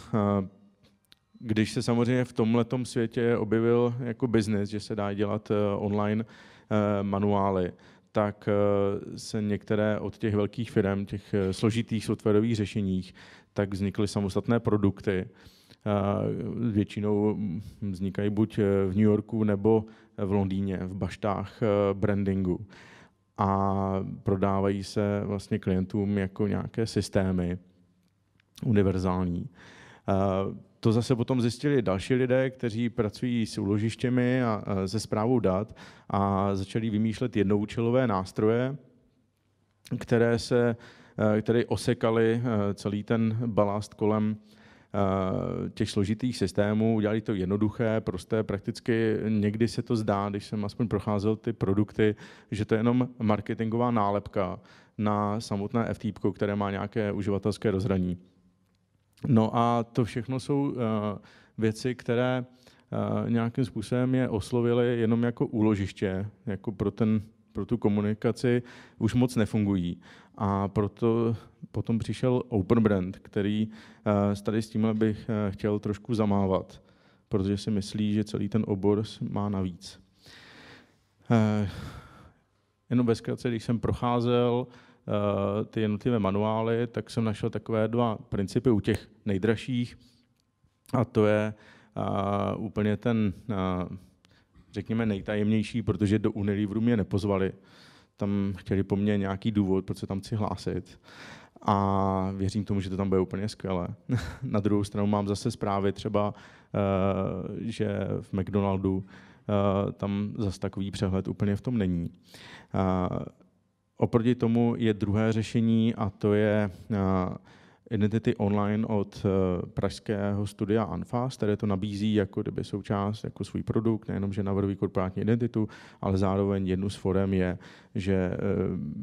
když se samozřejmě v tomhletom světě objevil jako biznis, že se dá dělat online, Eh, manuály, tak eh, se některé od těch velkých firm, těch eh, složitých softwarových řešeních, tak vznikly samostatné produkty. Většinou hm, vznikají buď v New Yorku nebo v Londýně, v baštách brandingu. A prodávají se vlastně klientům jako nějaké systémy univerzální. To zase potom zjistili další lidé, kteří pracují s úložištěmi a se zprávou dat a začali vymýšlet jednoučelové nástroje, které se e, které osekaly e, celý ten balast kolem e, těch složitých systémů, udělali to jednoduché, prosté, prakticky někdy se to zdá, když jsem aspoň procházel ty produkty, že to je jenom marketingová nálepka na samotné FTP, které má nějaké uživatelské rozhraní. No a to všechno jsou eh, věci, které eh, nějakým způsobem je oslovily jenom jako úložiště, jako pro, ten, pro tu komunikaci už moc nefungují. A proto potom přišel Open Brand, který eh, tady s tímhle bych chtěl trošku zamávat, protože si myslí, že celý ten obor má navíc. Jenom bezkrátce, když jsem procházel Eh, ty jednotlivé manuály, tak jsem našel takové dva principy u těch nejdražších. A to je eh, úplně ten, eh, řekněme, nejtajemnější, protože do Unilevru mě nepozvali. Tam chtěli po mně nějaký důvod, proč se tam chci hlásit. A věřím tomu, že to tam bude úplně skvělé. Na druhou stranu mám zase zprávy třeba, že v McDonaldu tam zase takový přehled úplně v tom není. Oproti tomu je druhé řešení a to je eh, Identity Online od eh, pražského studia Anfas, které to nabízí jako kdyby součást, jako svůj produkt, nejenom, že navrhují korporátní identitu, ale zároveň jednu z forem je, že eh,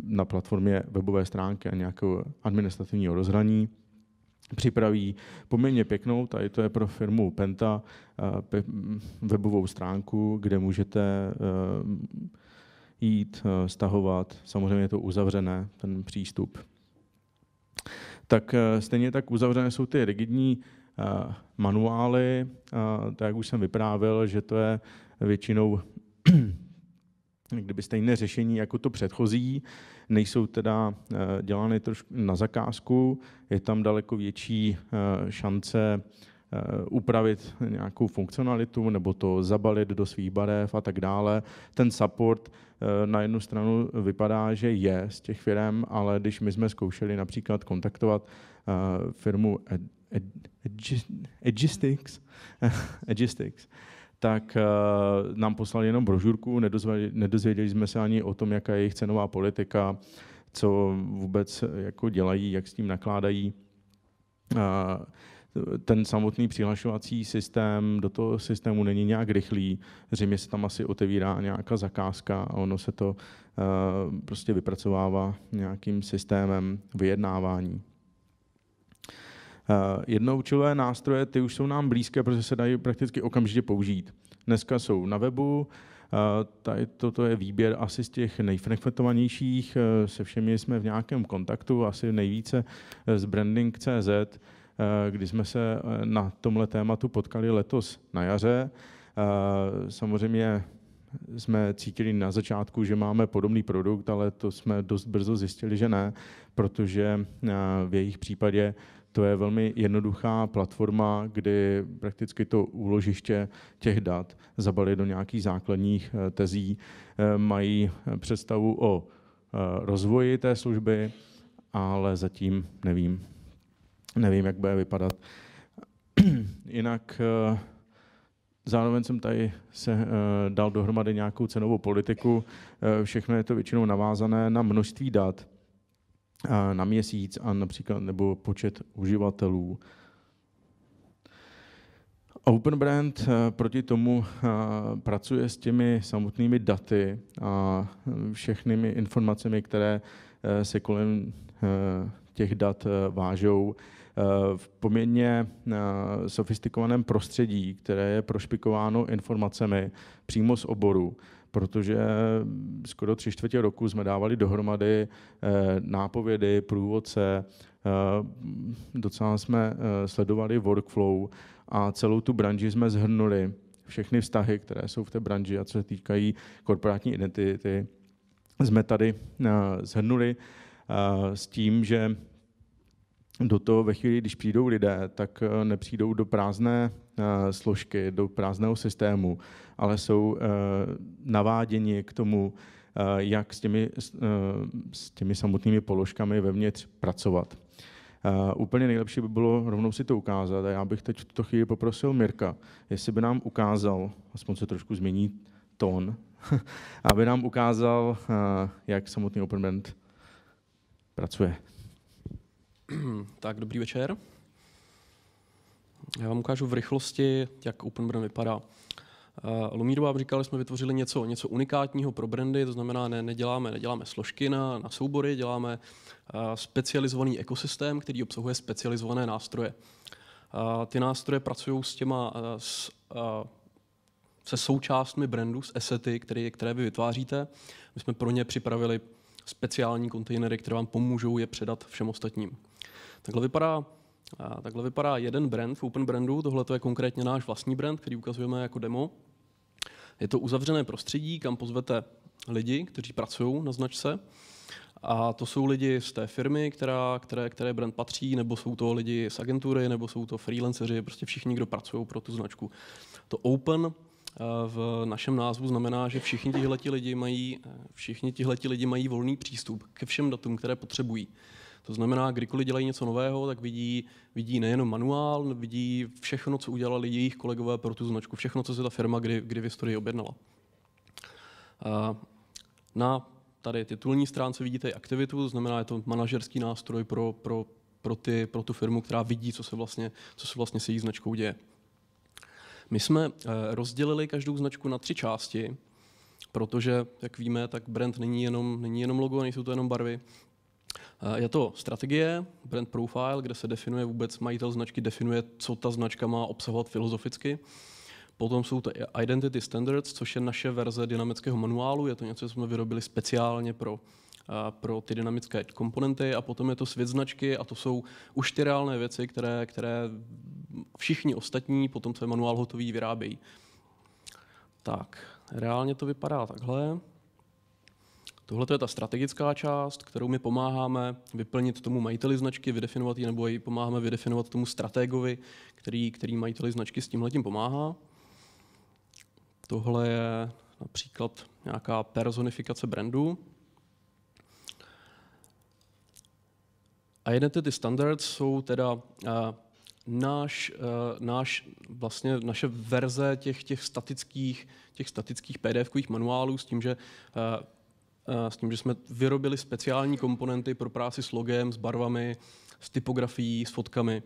na platformě webové stránky a nějakého administrativního rozhraní připraví poměrně pěknou, tady to je pro firmu Penta, webovou stránku, kde můžete jít, eh, stahovat. Samozřejmě je to uzavřené, ten přístup. Tak eh, stejně tak uzavřené jsou ty rigidní eh, manuály, tak jak už jsem vyprávil, že to je většinou kdyby stejné řešení jako to předchozí, nejsou teda dělány trošku na zakázku, je tam daleko větší šance upravit nějakou funkcionalitu nebo to zabalit do svých barev a tak dále. Ten support Eh, na jednu stranu vypadá, že je z těch firm, ale když my jsme zkoušeli například kontaktovat eh, firmu Edgistics, Ed, tak eh, nám poslali jenom brožurku, nedozvěděli, nedozvěděli jsme se ani o tom, jaká je jejich cenová politika, co vůbec jako dělají, jak s tím nakládají ten samotný přihlašovací systém do toho systému není nějak rychlý. Zřejmě se tam asi otevírá nějaká zakázka a ono se to eh, prostě vypracovává nějakým systémem vyjednávání. Uh, eh, jednoučilé nástroje, ty už jsou nám blízké, protože se dají prakticky okamžitě použít. Dneska jsou na webu, eh, Tady toto je výběr asi z těch nejfrekventovanějších, se všemi jsme v nějakém kontaktu, asi nejvíce z branding.cz. Eh, kdy jsme se eh, na tomhle tématu potkali letos na jaře. Eh, samozřejmě jsme cítili na začátku, že máme podobný produkt, ale to jsme dost brzo zjistili, že ne, protože v jejich případě to je velmi jednoduchá platforma, kdy prakticky to úložiště těch dat zabalí do nějakých základních tezí, mají představu o rozvoji té služby, ale zatím nevím. Nevím, jak bude vypadat. Jinak eh, zároveň jsem tady se eh, dal dohromady nějakou cenovou politiku. Eh, všechno je to většinou navázané na množství dat na měsíc a například nebo počet uživatelů. Open brand proti tomu pracuje s těmi samotnými daty a všechnymi informacemi, které se kolem těch dat vážou. Eh, v poměrně eh, sofistikovaném prostředí, které je prošpikováno informacemi přímo z oboru, protože skoro tři čtvrtě roku jsme dávali dohromady eh, nápovědy, průvodce, docela jsme sledovali workflow a celou tu branži jsme zhrnuli, všechny vztahy, které jsou v té branži a co se týkají korporátní identity, jsme tady zhrnuli s tím, že do toho ve chvíli, když přijdou lidé, tak eh, nepřijdou do prázdné eh, složky, do prázdného systému, ale jsou eh, naváděni k tomu, jak s těmi, s těmi samotnými položkami vevnitř pracovat. Úplně nejlepší by bylo rovnou si to ukázat a já bych teď v tuto chvíli poprosil Mirka, jestli by nám ukázal, aspoň se trošku změní tón, aby nám ukázal, jak samotný OpenBand pracuje. tak, dobrý večer. Já vám ukážu v rychlosti, jak Open Brand vypadá. Uh, eh, Lumíru vám říkal, že jsme vytvořili něco, něco unikátního pro brandy, to znamená, ne, neděláme, neděláme složky na, na soubory, děláme uh, specializovaný ekosystém, který obsahuje specializované nástroje. Uh, ty nástroje pracují s těma, s, se součástmi brandů, s esety, které, které vy vytváříte. My jsme pro ně připravili speciální kontejnery, které vám pomůžou je předat všem ostatním. Takhle vypadá Takhle vypadá jeden brand v Open Brandu, tohle je konkrétně náš vlastní brand, který ukazujeme jako demo. Je to uzavřené prostředí, kam pozvete lidi, kteří pracují na značce. A to jsou lidi z té firmy, která, které, které brand patří, nebo jsou to lidi z agentury, nebo jsou to freelanceri. prostě všichni, kdo pracují pro tu značku. To Open eh, v našem názvu znamená, že všichni tihleti lidi mají, eh, všichni tihleti lidi mají volný přístup ke všem datům, které potřebují. To znamená, kdykoliv dělají něco nového, tak vidí, vidí nejenom manuál, vidí všechno, co udělali jejich kolegové pro tu značku, všechno, co se ta firma kdy, kdy v historii objednala. Eh, na tady titulní stránce vidíte i aktivitu, to znamená, je to manažerský nástroj pro, pro, pro, ty, pro tu firmu, která vidí, co se vlastně, co se vlastně s její značkou děje. My jsme eh, rozdělili každou značku na tři části, protože, jak víme, tak brand není jenom, není jenom logo, nejsou to jenom barvy, Eh, je to strategie, brand profile, kde se definuje vůbec majitel značky, definuje, co ta značka má obsahovat filozoficky. Potom jsou to Identity Standards, což je naše verze dynamického manuálu. Je to něco, co jsme vyrobili speciálně pro eh, pro ty dynamické komponenty a potom je to svět značky a to jsou už ty reálné věci, které, které všichni ostatní potom, co je manuál hotový, vyrábějí. Tak, reálně to vypadá takhle. Tohle je ta strategická část, kterou my pomáháme vyplnit tomu majiteli značky, vydefinovat ji, nebo ji pomáháme vydefinovat tomu strategovi, který, který majiteli značky s tímhletím pomáhá. Tohle je například nějaká personifikace brandu. Identity standards jsou teda uh, náš, uh, náš, vlastně naše verze těch, těch statických, těch statických pdf manuálů s tím, že uh, Eh, s tím, že jsme vyrobili speciální komponenty pro práci s logem, s barvami, s typografií, s fotkami.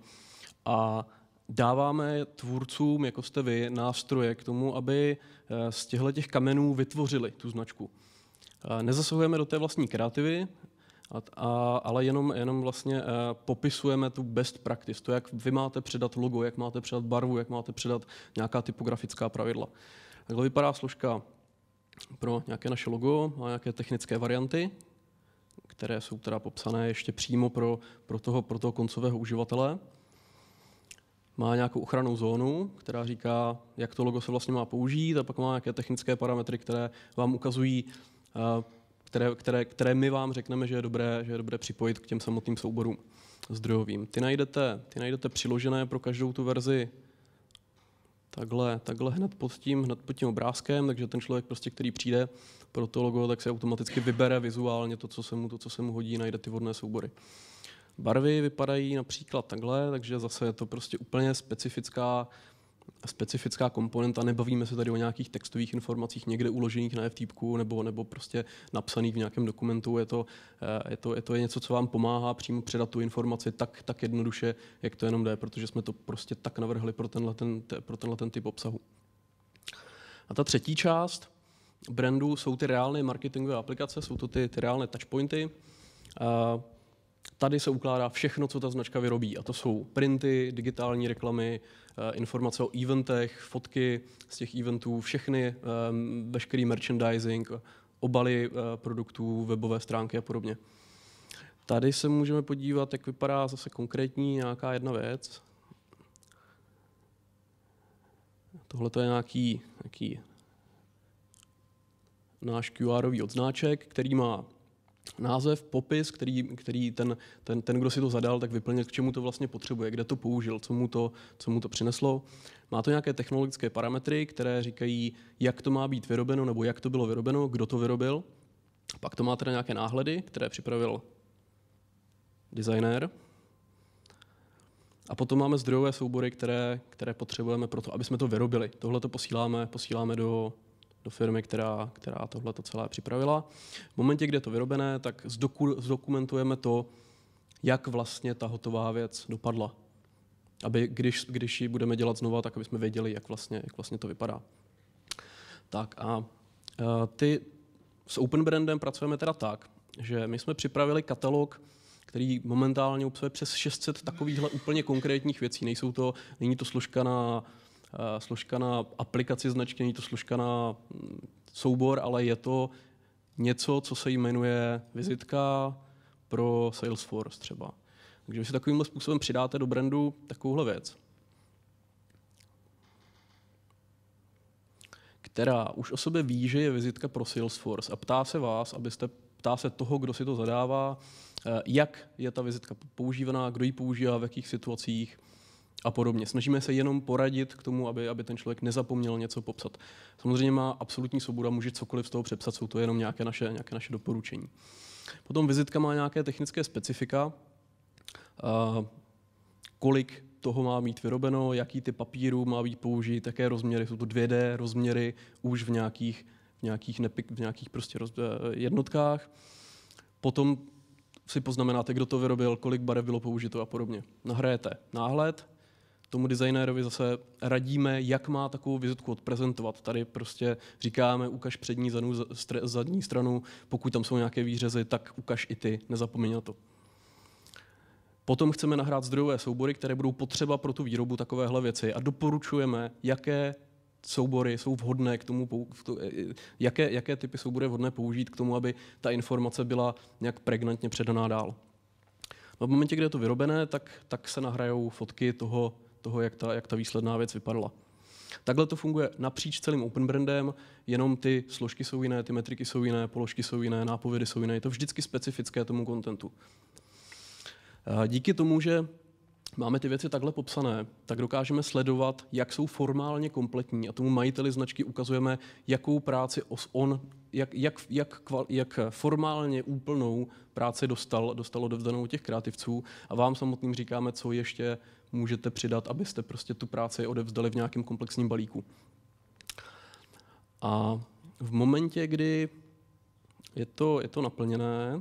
A dáváme tvůrcům, jako jste vy, nástroje k tomu, aby eh, z těchto těch kamenů vytvořili tu značku. Eh, nezasahujeme do té vlastní kreativy, a, a, ale jenom, jenom vlastně popisujeme tu best practice, to, jak vy máte předat logo, jak máte předat barvu, jak máte předat nějaká typografická pravidla. Takhle vypadá složka pro nějaké naše logo a nějaké technické varianty, které jsou teda popsané ještě přímo pro, pro, toho, pro toho koncového uživatele. Má nějakou ochranou zónu, která říká, jak to logo se vlastně má použít a pak má nějaké technické parametry, které vám ukazují, které, které, které my vám řekneme, že je, dobré, že je dobré připojit k těm samotným souborům zdrojovým. Ty najdete, ty najdete přiložené pro každou tu verzi takhle, takhle hned pod tím, hned pod tím obrázkem, takže ten člověk prostě, který přijde pro to logo, tak se automaticky vybere vizuálně to, co se mu, to, co se mu hodí, najde ty vodné soubory. Barvy vypadají například takhle, takže zase je to prostě úplně specifická specifická komponenta, nebavíme se tady o nějakých textových informacích někde uložených na FTP nebo, nebo prostě napsaných v nějakém dokumentu. Je to, eh, je to, je to je něco, co vám pomáhá přímo předat tu informaci tak, tak jednoduše, jak to jenom jde, protože jsme to prostě tak navrhli pro tenhle, ten, pro tenhle ten typ obsahu. A ta třetí část brandu jsou ty reálné marketingové aplikace, jsou to ty, ty reálné touchpointy. Eh, Tady se ukládá všechno, co ta značka vyrobí, a to jsou printy, digitální reklamy, eh, informace o eventech, fotky z těch eventů, všechny, ehm, veškerý merchandising, obaly eh, produktů, webové stránky a podobně. Tady se můžeme podívat, jak vypadá zase konkrétní nějaká jedna věc. Tohle to je nějaký, nějaký náš qr odznáček, který má název, popis, který, který ten, ten, ten, kdo si to zadal, tak vyplnit, k čemu to vlastně potřebuje, kde to použil, co mu to, co mu to přineslo. Má to nějaké technologické parametry, které říkají, jak to má být vyrobeno, nebo jak to bylo vyrobeno, kdo to vyrobil. Pak to má teda nějaké náhledy, které připravil designér. A potom máme zdrojové soubory, které, které potřebujeme pro to, aby jsme to vyrobili. Tohle to posíláme, posíláme do, do firmy, která, která tohle to celé připravila. V momentě, kde je to vyrobené, tak zdoku, zdokumentujeme to, jak vlastně ta hotová věc dopadla. Aby, když, když ji budeme dělat znova, tak aby jsme věděli, jak vlastně, jak vlastně to vypadá. Tak a e, ty s Open Brandem pracujeme teda tak, že my jsme připravili katalog, který momentálně obsahuje přes 600 takovýchhle úplně konkrétních věcí. Nejsou to, není to složka na Eh, složka na aplikaci značky, není to složka na mm, soubor, ale je to něco, co se jmenuje vizitka pro Salesforce třeba. Takže si takovýmhle způsobem přidáte do brandu takovouhle věc, která už o sobě ví, že je vizitka pro Salesforce a ptá se vás, abyste ptá se toho, kdo si to zadává, eh, jak je ta vizitka používaná, kdo ji používá, v jakých situacích, a podobně. Snažíme se jenom poradit k tomu, aby, aby ten člověk nezapomněl něco popsat. Samozřejmě má absolutní svoboda, může cokoliv z toho přepsat, jsou to jenom nějaké naše, nějaké naše doporučení. Potom vizitka má nějaké technické specifika, kolik toho má mít vyrobeno, jaký ty papíru má být použit, jaké rozměry, jsou to 2D rozměry už v nějakých, v nějakých, nepi, v nějakých prostě roz, eh, jednotkách. Potom si poznamenáte, kdo to vyrobil, kolik barev bylo použito a podobně. Nahrajete náhled, tomu designérovi zase radíme, jak má takovou vizitku odprezentovat. Tady prostě říkáme, ukaž přední, zadní, zadní stranu, pokud tam jsou nějaké výřezy, tak ukaž i ty, nezapomeň na to. Potom chceme nahrát zdrojové soubory, které budou potřeba pro tu výrobu takovéhle věci a doporučujeme, jaké soubory jsou vhodné k tomu, e, e, jaké, jaké typy soubory je vhodné použít k tomu, aby ta informace byla nějak pregnantně předaná dál. No v momentě, kdy je to vyrobené, tak, tak se nahrajou fotky toho toho, jak ta, jak ta výsledná věc vypadala. Takhle to funguje napříč celým open brandem, jenom ty složky jsou jiné, ty metriky jsou jiné, položky jsou jiné, nápovědy jsou jiné. Je to vždycky specifické tomu kontentu. Díky tomu, že máme ty věci takhle popsané, tak dokážeme sledovat, jak jsou formálně kompletní a tomu majiteli značky ukazujeme, jakou práci os on, jak, jak, jak, kval, jak formálně úplnou práci dostal, dostalo dovzdanou těch kreativců a vám samotným říkáme, co ještě můžete přidat, abyste prostě tu práci odevzdali v nějakém komplexním balíku. A v momentě, kdy je to, je to naplněné,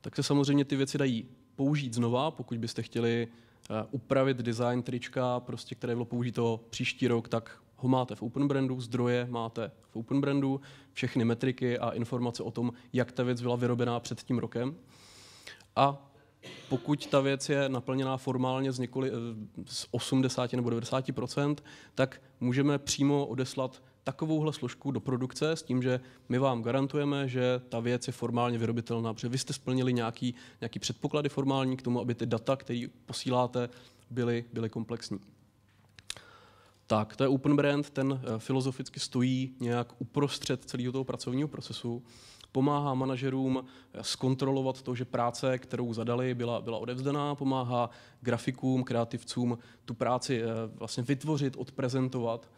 tak se samozřejmě ty věci dají použít znova, pokud byste chtěli eh, upravit design trička, prostě, které bylo použito příští rok, tak ho máte v Open Brandu, zdroje máte v Open Brandu, všechny metriky a informace o tom, jak ta věc byla vyrobená před tím rokem. A pokud ta věc je naplněná formálně z, několik, eh, z 80 nebo 90 tak můžeme přímo odeslat takovouhle složku do produkce s tím, že my vám garantujeme, že ta věc je formálně vyrobitelná, protože vy jste splnili nějaký, nějaký předpoklady formální k tomu, aby ty data, které posíláte, byly, byly komplexní. Tak, to je Open Brand, ten eh, filozoficky stojí nějak uprostřed celého toho pracovního procesu. Pomáhá manažerům eh, zkontrolovat to, že práce, kterou zadali, byla, byla odevzdaná, pomáhá grafikům, kreativcům tu práci eh, vlastně vytvořit, odprezentovat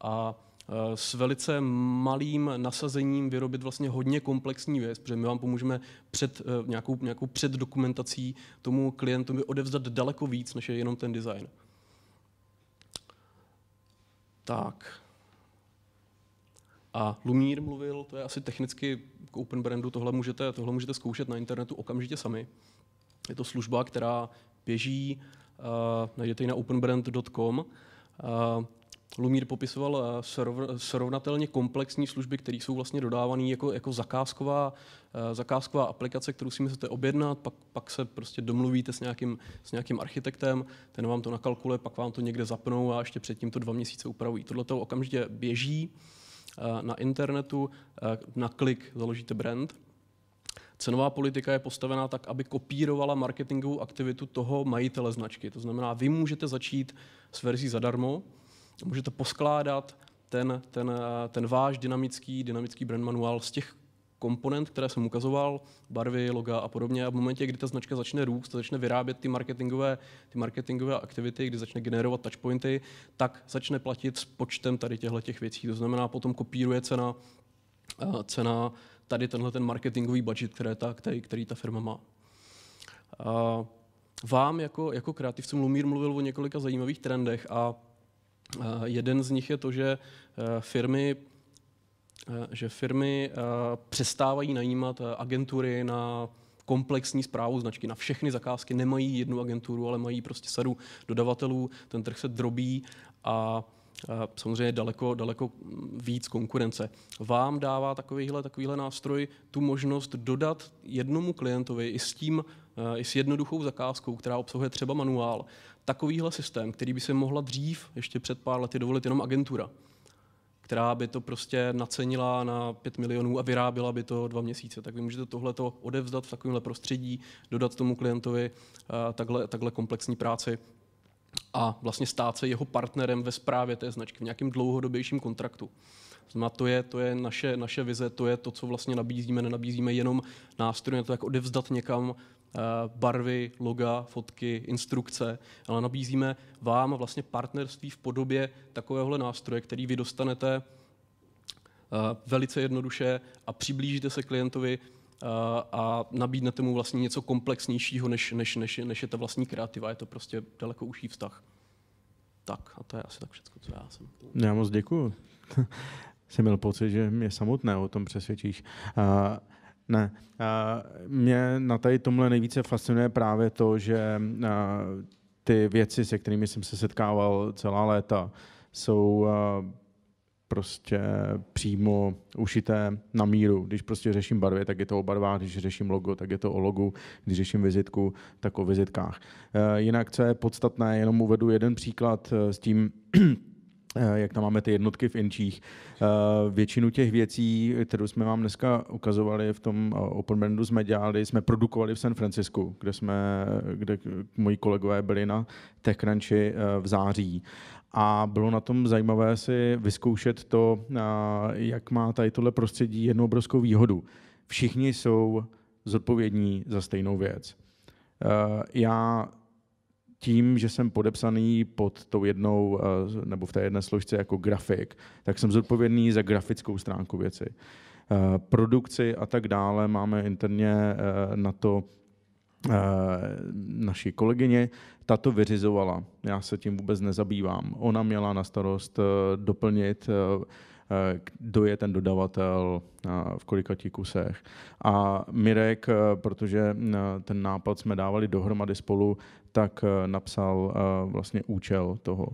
a Eh, s velice malým nasazením vyrobit vlastně hodně komplexní věc, protože my vám pomůžeme před eh, nějakou, nějakou předdokumentací tomu klientovi odevzdat daleko víc, než je jenom ten design. Tak. A Lumír mluvil, to je asi technicky k open brandu, tohle můžete, tohle můžete zkoušet na internetu okamžitě sami. Je to služba, která běží, uh, najdete ji na openbrand.com. Uh, Lumír popisoval eh, srovnatelně komplexní služby, které jsou vlastně dodávané jako, jako zakázková, eh, zakázková aplikace, kterou si musíte objednat, pak, pak se prostě domluvíte s nějakým, s nějakým architektem, ten vám to nakalkuluje, pak vám to někde zapnou a ještě předtím to dva měsíce upravují. Tohle to okamžitě běží eh, na internetu, na klik založíte brand. Cenová politika je postavená tak, aby kopírovala marketingovou aktivitu toho majitele značky. To znamená, vy můžete začít s verzí zadarmo, můžete poskládat ten, ten, eh, ten váš dynamický, dynamický brand manuál z těch komponent, které jsem ukazoval, barvy, loga a podobně. A v momentě, kdy ta značka začne růst, začne vyrábět ty marketingové, ty marketingové aktivity, kdy začne generovat touchpointy, tak začne platit s počtem tady těchto těch věcí. To znamená, potom kopíruje cena, eh, cena tady tenhle ten marketingový budget, které ta, který, který ta firma má. A eh, vám jako, jako kreativcům Lumír mluvil o několika zajímavých trendech a Eh, jeden z nich je to, že eh, firmy eh, že firmy přestávají najímat agentury na komplexní zprávu značky. Na všechny zakázky nemají jednu agenturu, ale mají prostě sadu dodavatelů, ten trh se drobí a samozřejmě daleko, daleko víc konkurence. Vám dává takovýhle, takovýhle nástroj tu možnost dodat jednomu klientovi i s tím Eh, i s jednoduchou zakázkou, která obsahuje třeba manuál, takovýhle systém, který by se mohla dřív, ještě před pár lety, dovolit jenom agentura, která by to prostě nacenila na 5 milionů a vyráběla by to dva měsíce. Tak vy můžete tohleto odevzdat v takovémhle prostředí, dodat tomu klientovi eh, takhle, takhle komplexní práci a vlastně stát se jeho partnerem ve správě té značky v nějakém dlouhodobějším kontraktu. Znamená, to je, to je naše, naše vize, to je to, co vlastně nabízíme. Nenabízíme jenom nástroj to, jak odevzdat někam Eh, barvy, loga, fotky, instrukce, ale nabízíme vám vlastně partnerství v podobě takovéhohle nástroje, který vy dostanete eh, velice jednoduše a přiblížíte se klientovi eh, a nabídnete mu vlastně něco komplexnějšího, než, než, než, než je ta vlastní kreativa. Je to prostě daleko užší vztah. Tak a to je asi tak všechno, co já jsem. Já moc děkuju. jsem měl pocit, že mě samotné o tom přesvědčíš. Ne. Mě na tady tomhle nejvíce fascinuje právě to, že ty věci, se kterými jsem se setkával celá léta, jsou prostě přímo ušité na míru. Když prostě řeším barvy, tak je to o barvách, když řeším logo, tak je to o logu, když řeším vizitku, tak o vizitkách. Jinak, co je podstatné, jenom uvedu jeden příklad e, s tím, Eh, jak tam máme ty jednotky v inčích. Eh, většinu těch věcí, kterou jsme vám dneska ukazovali v tom eh, Open Brandu, jsme dělali, jsme produkovali v San Francisku, kde, jsme, kde moji kolegové byli na TechCrunchi v září. A bylo na tom zajímavé si vyzkoušet to, jak má tady tohle prostředí jednu obrovskou výhodu. Všichni jsou zodpovědní za stejnou věc. Já tím, že jsem podepsaný pod tou jednou, eh, nebo v té jedné složce jako grafik, tak jsem zodpovědný za grafickou stránku věci. Eh, produkci a tak dále máme interně eh, na to naší kolegyně, ta to vyřizovala. Já se tím vůbec nezabývám. Ona měla na starost doplnit, kdo je ten dodavatel, v kolika těch kusech. A Mirek, protože ten nápad jsme dávali dohromady spolu, tak eh, napsal eh, vlastně účel toho,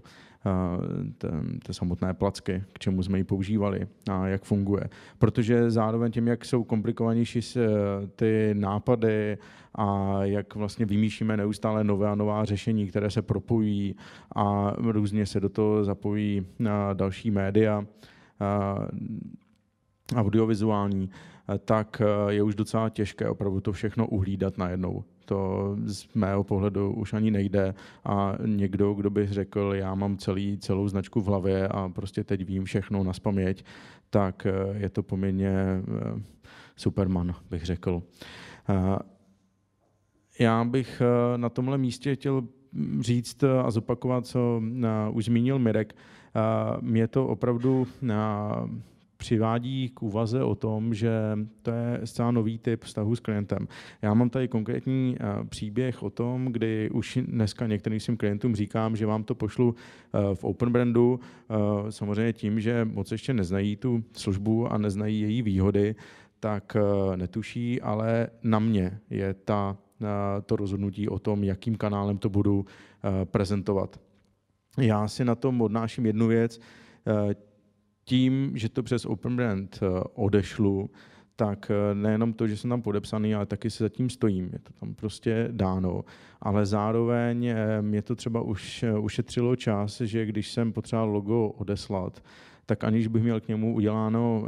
eh, té samotné placky, k čemu jsme ji používali a jak funguje. Protože zároveň tím, jak jsou komplikovanější ty nápady a jak vlastně vymýšlíme neustále nové a nová řešení, které se propojí a různě se do toho zapojí další média, audiovizuální, tak je už docela těžké opravdu to všechno uhlídat najednou. To z mého pohledu už ani nejde a někdo, kdo by řekl, já mám celý, celou značku v hlavě a prostě teď vím všechno na spaměť, tak eh, je to poměrně eh, superman, bych řekl. Eh, já bych na tomhle místě chtěl říct a zopakovat, co už zmínil Mirek. Mě to opravdu přivádí k úvaze o tom, že to je zcela nový typ vztahu s klientem. Já mám tady konkrétní eh, příběh o tom, kdy už dneska některým svým klientům říkám, že vám to pošlu eh, v Open Brandu, eh, samozřejmě tím, že moc ještě neznají tu službu a neznají její výhody, tak netuší, ale na mě je ta, to rozhodnutí o tom, jakým kanálem to budu prezentovat. Já si na tom odnáším jednu věc, tím, že to přes Open Brand eh, odešlu, tak eh, nejenom to, že jsem tam podepsaný, ale taky se zatím stojím. Je to tam prostě dáno. Ale zároveň eh, mě to třeba už ušetřilo čas, že když jsem potřeboval logo odeslat, tak aniž bych měl k němu uděláno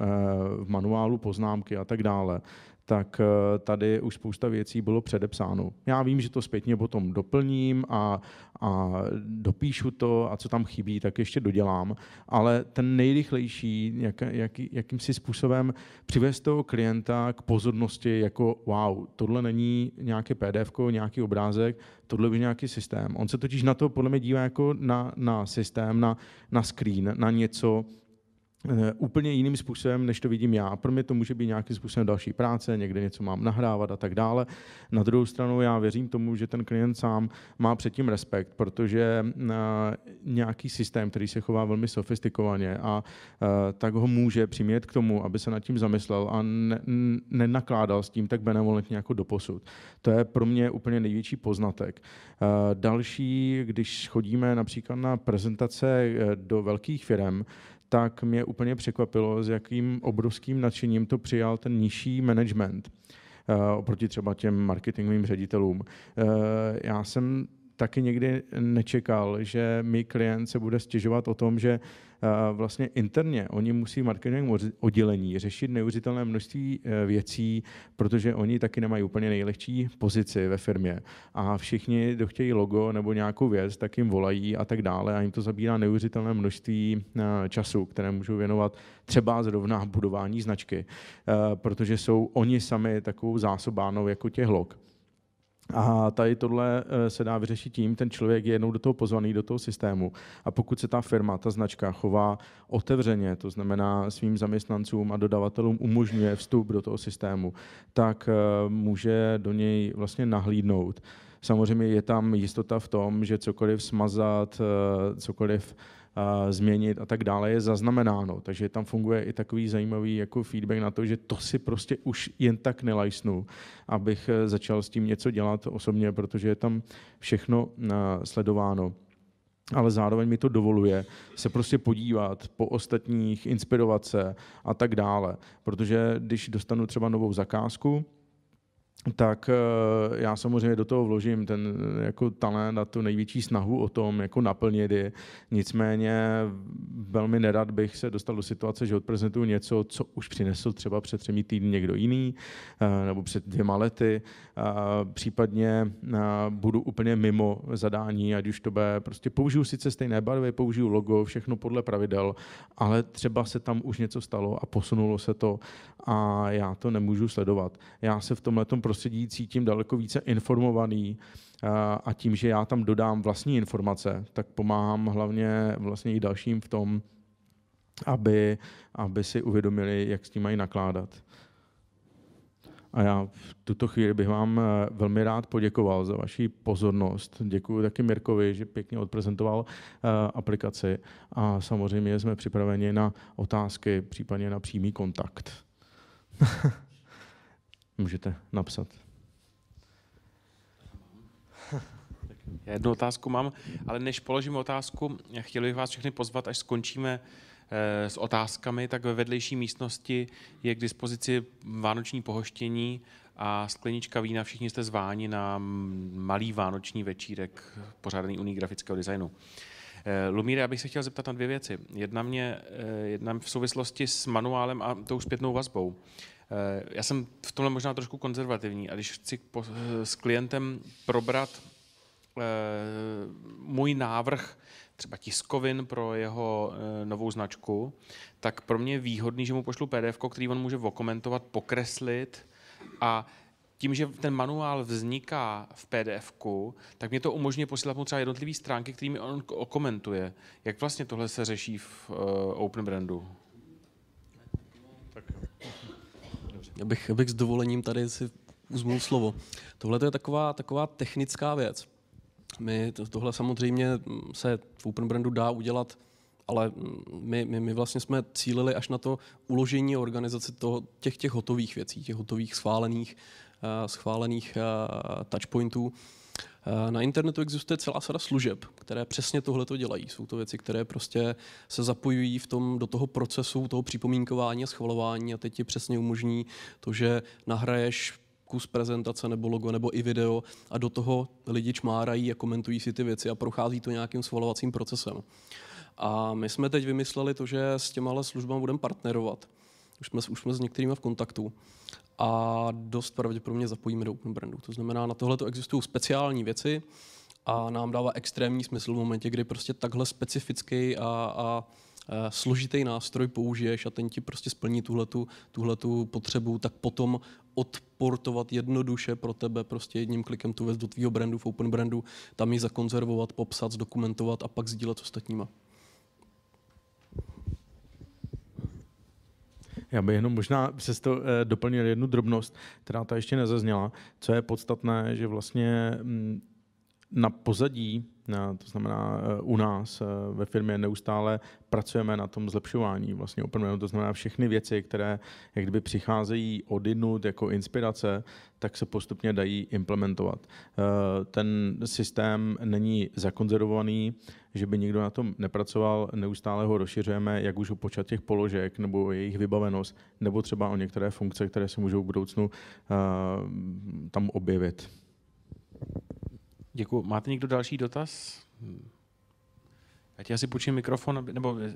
v manuálu poznámky a tak dále, tak eh, tady už spousta věcí bylo předepsáno. Já vím, že to zpětně potom doplním a, a dopíšu to a co tam chybí, tak ještě dodělám, ale ten nejrychlejší, jak, jak, jakýmsi způsobem přivést toho klienta k pozornosti jako wow, tohle není nějaké PDF, nějaký obrázek, tohle by nějaký systém. On se totiž na to podle mě dívá jako na, na systém, na, na screen, na něco, Eh, úplně jiným způsobem, než to vidím já. Pro mě to může být nějakým způsobem další práce, někde něco mám nahrávat a tak dále. Na druhou stranu já věřím tomu, že ten klient sám má předtím respekt, protože eh, nějaký systém, který se chová velmi sofistikovaně a eh, tak ho může přimět k tomu, aby se nad tím zamyslel a nenakládal s tím tak benevolentně jako doposud. To je pro mě úplně největší poznatek. Další, když chodíme například na prezentace do velkých firm, tak mě úplně překvapilo, s jakým obrovským nadšením to přijal ten nižší management eh, oproti třeba těm marketingovým ředitelům. Eh, já jsem taky někdy nečekal, že mý klient se bude stěžovat o tom, že eh, vlastně interně oni musí marketing oddělení řešit neuvěřitelné množství eh, věcí, protože oni taky nemají úplně nejlehčí pozici ve firmě. A všichni, kdo chtějí logo nebo nějakou věc, tak jim volají a tak dále a jim to zabírá neuvěřitelné množství eh, času, které můžou věnovat třeba zrovna budování značky, protože jsou oni sami takovou zásobánou jako těch log. A tady tohle eh, se dá vyřešit tím, ten člověk je jednou do toho pozvaný, do toho systému. A pokud se ta firma, ta značka chová otevřeně, to znamená svým zaměstnancům a dodavatelům umožňuje vstup do toho systému, tak eh, může do něj vlastně nahlídnout. Samozřejmě je tam jistota v tom, že cokoliv smazat, eh, cokoliv změnit a tak dále, je zaznamenáno. Takže tam funguje i takový zajímavý jako feedback na to, že to si prostě už jen tak nelajsnu, abych e, začal s tím něco dělat osobně, protože je tam všechno e, sledováno ale zároveň mi to dovoluje se prostě podívat po ostatních, inspirovat se a tak dále. Protože když dostanu třeba novou zakázku, tak eh, já samozřejmě do toho vložím ten eh, jako talent a tu největší snahu o tom jako naplnit je. Nicméně velmi nerad bych se dostal do situace, že odprezentuju něco, co už přinesl třeba před třemi týdny někdo jiný eh, nebo před dvěma lety. Případně budu úplně mimo zadání, ať už to bude, prostě použiju sice stejné barvy, použiju logo, všechno podle pravidel, ale třeba se tam už něco stalo a posunulo se to a já to nemůžu sledovat. Já se v tomhle prostě prostředí cítím daleko více informovaný a tím, že já tam dodám vlastní informace, tak pomáhám hlavně vlastně i dalším v tom, aby, aby si uvědomili, jak s tím mají nakládat. A já v tuto chvíli bych vám e, velmi rád poděkoval za vaši pozornost. Děkuji taky Mirkovi, že pěkně odprezentoval e, aplikaci. A samozřejmě jsme připraveni na otázky, případně na přímý kontakt. můžete napsat. Já jednu otázku mám, ale než položím otázku, chtěl bych vás všechny pozvat, až skončíme eh, s otázkami, tak ve vedlejší místnosti je k dispozici vánoční pohoštění a sklenička vína. Všichni jste zváni na malý vánoční večírek pořádaný Unii grafického designu. Eh, Lumíre, já bych se chtěl zeptat na dvě věci. Jedna mě eh, jedna v souvislosti s manuálem a tou zpětnou vazbou. Eh, já jsem v tomhle možná trošku konzervativní a když chci eh, s klientem probrat eh, můj návrh třeba tiskovin pro jeho novou značku, tak pro mě je výhodný, že mu pošlu PDF, který on může okomentovat, pokreslit a tím, že ten manuál vzniká v pdf tak mě to umožňuje posílat mu třeba jednotlivé stránky, kterými on okomentuje. Jak vlastně tohle se řeší v Open Brandu? abych, abych s dovolením tady si uzmul slovo. Tohle je taková, taková technická věc. My to, tohle samozřejmě se v Open Brandu dá udělat, ale my, my, my vlastně jsme cílili až na to uložení organizaci toho, těch, těch hotových věcí, těch hotových schválených, uh, schválených uh, touchpointů. Uh, Eh, na internetu existuje celá sada služeb, které přesně tohle to dělají. Jsou to věci, které prostě se zapojují v tom, do toho procesu, toho připomínkování a schvalování a teď ti přesně umožní to, že nahraješ kus prezentace nebo logo nebo i video a do toho lidi čmárají a komentují si ty věci a prochází to nějakým schvalovacím procesem. A my jsme teď vymysleli to, že s těma službami budeme partnerovat. Už jsme, už jsme s některými v kontaktu a dost pravděpodobně zapojíme do Open Brandu. To znamená, na tohle to existují speciální věci a nám dává extrémní smysl v momentě, kdy prostě takhle specifický a, a e, složitý nástroj použiješ a ten ti prostě splní tuhletu, tuhletu potřebu, tak potom odportovat jednoduše pro tebe prostě jedním klikem tu věc do tvýho brandu v Open Brandu, tam ji zakonzervovat, popsat, zdokumentovat a pak sdílet s ostatníma. Já bych jenom možná přesto to eh, doplnil jednu drobnost, která ta ještě nezazněla. Co je podstatné, že vlastně mm, na pozadí to znamená, eh, u nás eh, ve firmě neustále pracujeme na tom zlepšování vlastně opravdu To znamená, všechny věci, které jak kdyby přicházejí odinut jako inspirace, tak se postupně dají implementovat. Eh, ten systém není zakonzervovaný, že by nikdo na tom nepracoval, neustále ho rozšiřujeme, jak už o počet těch položek nebo o jejich vybavenost, nebo třeba o některé funkce, které se můžou v budoucnu tam objevit. Děkuji. Máte někdo další dotaz? Hm. Já ti asi půjčím mikrofon, nebo eh,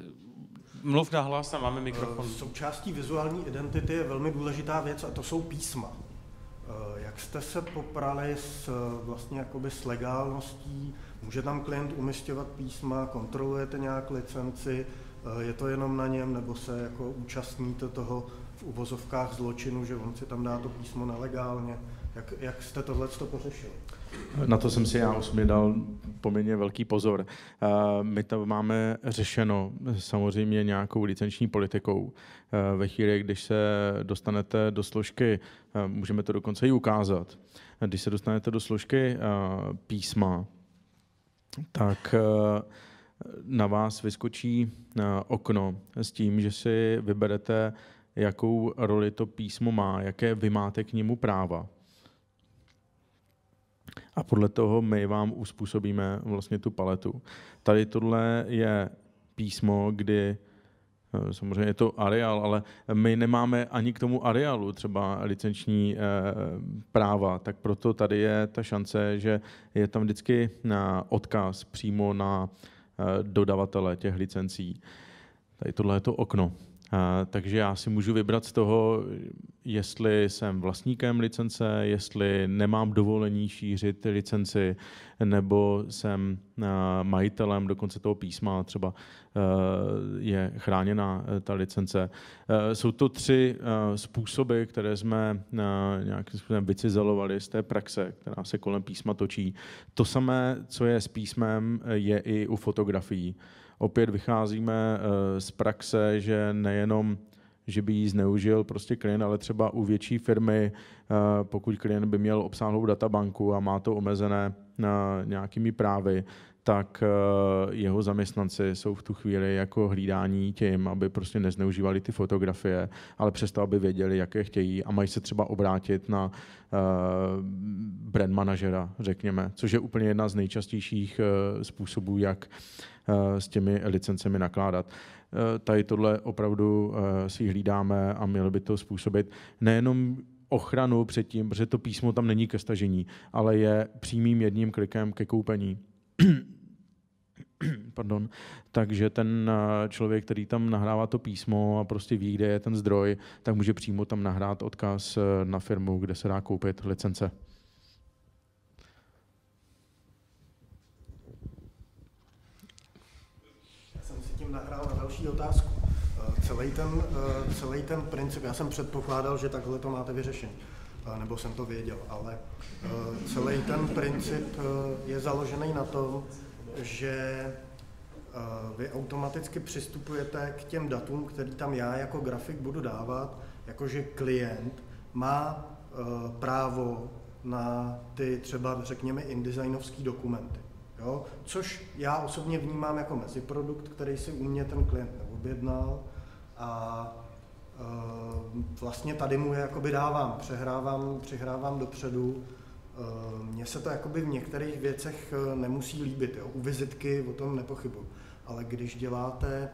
mluv na hlas a máme mikrofon. Eh, součástí vizuální identity je velmi důležitá věc a to jsou písma. Eh, jak jste se poprali s, vlastně jakoby s legálností? Může tam klient umistěvat písma, kontrolujete nějak licenci, je to jenom na něm, nebo se jako účastníte toho v uvozovkách zločinu, že on si tam dá to písmo nelegálně? Jak, jak jste tohle pořešili? Na to jsem si já osobně dal poměrně velký pozor. Eh, my to máme řešeno samozřejmě nějakou licenční politikou. Eh, ve chvíli, když se dostanete do složky, eh, můžeme to dokonce i ukázat, když se dostanete do složky písma, tak na vás vyskočí okno s tím, že si vyberete, jakou roli to písmo má, jaké vy máte k němu práva a podle toho my vám uspůsobíme vlastně tu paletu. Tady tohle je písmo, kdy eh, Samozřejmě je to areál, ale my nemáme ani k tomu areálu třeba licenční eh, práva, tak proto tady je ta šance, že je tam vždycky eh, odkaz přímo na dodavatele těch licencí. Tady tohle je to okno takže já si můžu vybrat z toho, jestli jsem vlastníkem licence, jestli nemám dovolení šířit licenci, nebo jsem majitelem dokonce toho písma, třeba je chráněna ta licence. Jsou to tři způsoby, které jsme nějakým způsobem vycizelovali z té praxe, která se kolem písma točí. To samé, co je s písmem, je i u fotografií opět vycházíme eh, z praxe, že nejenom že by ji zneužil prostě klient, ale třeba u větší firmy, eh, pokud klient by měl obsáhlou databanku a má to omezené eh, nějakými právy, tak jeho zaměstnanci jsou v tu chvíli jako hlídání tím, aby prostě nezneužívali ty fotografie, ale přesto, aby věděli, jaké chtějí a mají se třeba obrátit na brand manažera, řekněme, což je úplně jedna z nejčastějších způsobů, jak Eh, s těmi licencemi nakládat. Eh, tady tohle opravdu eh, si hlídáme a mělo by to způsobit nejenom ochranu před tím, protože to písmo tam není ke stažení, ale je přímým jedním klikem ke koupení. Pardon. Takže ten člověk, který tam nahrává to písmo a prostě ví, kde je ten zdroj, tak může přímo tam nahrát odkaz na firmu, kde se dá koupit licence. otázku. Eh, celý ten, eh, celý ten princip, já jsem předpokládal, že takhle to máte vyřešený, eh, nebo jsem to věděl, ale celý ten princip je založený na tom, že vy automaticky přistupujete k těm datům, který tam já jako grafik budu dávat, jakože klient má právo na ty třeba, řekněme, InDesignovský dokumenty. Jo? Což já osobně vnímám jako meziprodukt, který si u mě ten klient neobjednal a e, vlastně tady mu je jakoby dávám, přehrávám, přehrávám dopředu. E, mně se to jakoby v některých věcech eh, nemusí líbit, jo? u vizitky o tom nepochybu. Ale když děláte e,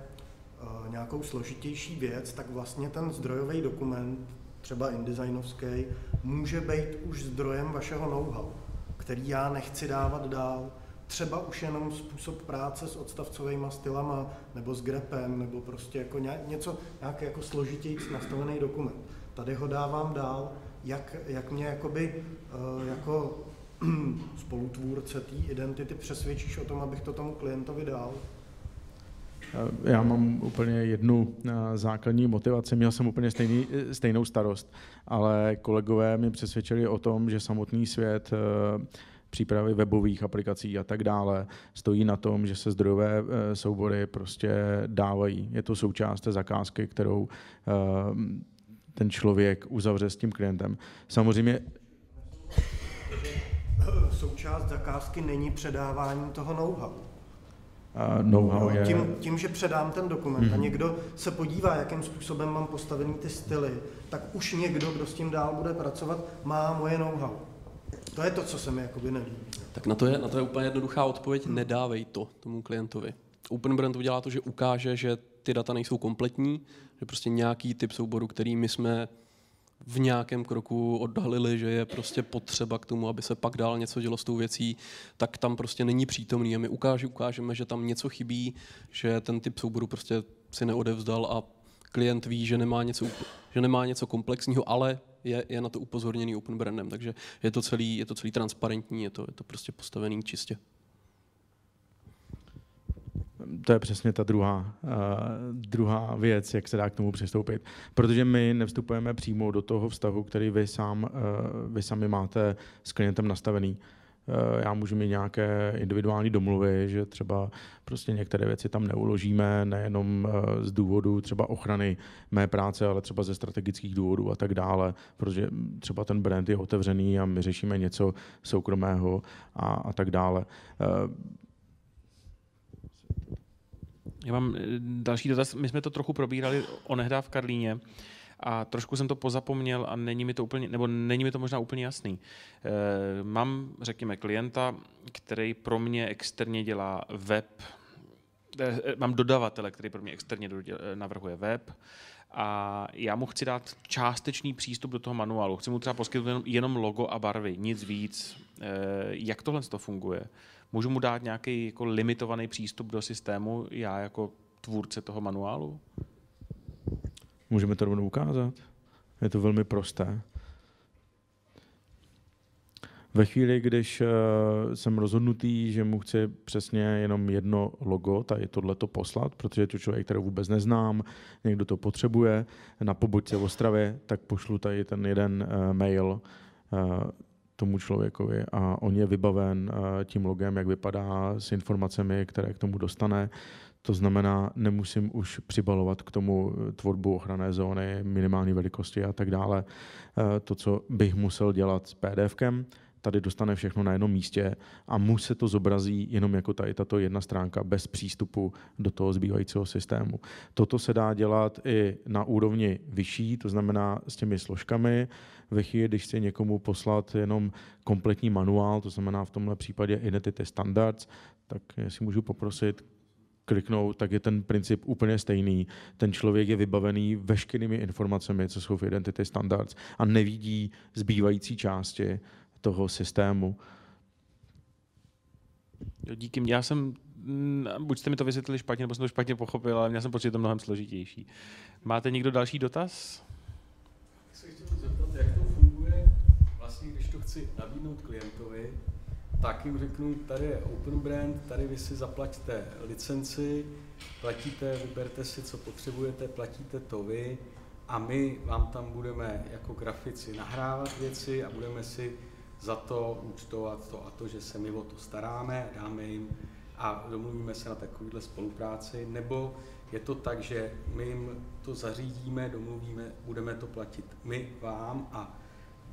nějakou složitější věc, tak vlastně ten zdrojový dokument, třeba InDesignovský, může být už zdrojem vašeho know-how, který já nechci dávat dál třeba už jenom způsob práce s odstavcovými stylama, nebo s grepem, nebo prostě jako něco, nějak jako složitěji nastavený dokument. Tady ho dávám dál, jak, jak mě jakoby, eh, jako spolutvůrce té identity přesvědčíš o tom, abych to tomu klientovi dal? Eh, já mám úplně jednu eh, základní motivaci. Měl jsem úplně stejný, stejnou starost, ale kolegové mi přesvědčili o tom, že samotný svět přípravy webových aplikací a tak dále, stojí na tom, že se zdrojové eh, soubory prostě dávají. Je to součást té zakázky, kterou eh, ten člověk uzavře s tím klientem. Samozřejmě Součást zakázky není předávání toho know-how. Uh, know-how no, je... tím, tím, že předám ten dokument mm-hmm. a mhm. někdo se podívá, jakým způsobem mám postavený ty styly, tak už někdo, kdo s tím dál bude pracovat, má moje know-how. To je to, co se mi jakoby nelíbí. Tak na to, je, na to je úplně jednoduchá odpověď, nedávej to tomu klientovi. Open Brand udělá to, že ukáže, že ty data nejsou kompletní, že prostě nějaký typ souboru, který my jsme v nějakém kroku odhalili, že je prostě potřeba k tomu, aby se pak dál něco dělo s tou věcí, tak tam prostě není přítomný a my ukáže, ukážeme, že tam něco chybí, že ten typ souboru prostě si neodevzdal a klient ví, že nemá něco, že nemá něco komplexního, ale je, je na to upozorněný open brandem, takže je to celý, je to celý transparentní, je to, je to prostě postavený čistě. To je přesně ta druhá, uh, druhá věc, jak se dá k tomu přistoupit. Protože my nevstupujeme přímo do toho vztahu, který vy, sám, uh, vy sami máte s klientem nastavený. Uh, Eh, já můžu mít nějaké individuální domluvy, že třeba prostě některé věci tam neuložíme, nejenom eh, z důvodu třeba ochrany mé práce, ale třeba ze strategických důvodů a tak dále, protože třeba ten brand je otevřený a my řešíme něco soukromého a, a tak dále. Eh, já mám další dotaz. My jsme to trochu probírali onehdá v Karlíně a trošku jsem to pozapomněl a není mi to úplně, nebo není mi to možná úplně jasný. Eh, mám, řekněme, klienta, který pro mě externě dělá web, eh, eh, mám dodavatele, který pro mě externě navrhuje web a já mu chci dát částečný přístup do toho manuálu. Chci mu třeba poskytnout jenom, logo a barvy, nic víc. jak tohle to funguje? Můžu mu dát nějaký jako limitovaný přístup do systému, já jako tvůrce toho manuálu? Můžeme to rovnou ukázat? Je to velmi prosté. Ve chvíli, když eh, jsem rozhodnutý, že mu chci přesně jenom jedno logo, tak je tohle to poslat, protože je to člověk, kterého vůbec neznám, někdo to potřebuje, na pobočce v Ostravě, tak pošlu tady ten jeden eh, mail eh, tomu člověkovi a on je vybaven tím logem, jak vypadá, s informacemi, které k tomu dostane. To znamená, nemusím už přibalovat k tomu eh, tvorbu ochranné zóny, minimální velikosti a tak dále. Eh, to, co bych musel dělat s PDFkem, tady dostane všechno na jednom místě a mu se to zobrazí jenom jako tady tato jedna stránka bez přístupu do toho zbývajícího systému. Toto se dá dělat i na úrovni vyšší, to znamená s těmi složkami. Ve chvíli, když chci někomu poslat jenom kompletní manuál, to znamená v tomhle případě Identity Standards, tak si můžu poprosit, kliknout, tak je ten princip úplně stejný. Ten člověk je vybavený veškerými informacemi, co jsou v Identity Standards a nevidí zbývající části toho systému. Jo, díky. Já jsem, mm, buď jste mi to vysvětlili špatně, nebo jsem to špatně pochopil, ale měl jsem pocit, že to mnohem složitější. Máte někdo další dotaz? Jak se chtěl zeptat, jak to funguje vlastně, když to chci nabídnout klientovi, tak jim řeknu, tady je Open Brand, tady vy si zaplaťte licenci, platíte, vyberte si, co potřebujete, platíte to vy a my vám tam budeme jako grafici nahrávat věci a budeme si za to účtovat to a to, že se my o to staráme, dáme jim a domluvíme se na takovýhle spolupráci, nebo je to tak, že my jim to zařídíme, domluvíme, budeme to platit my vám a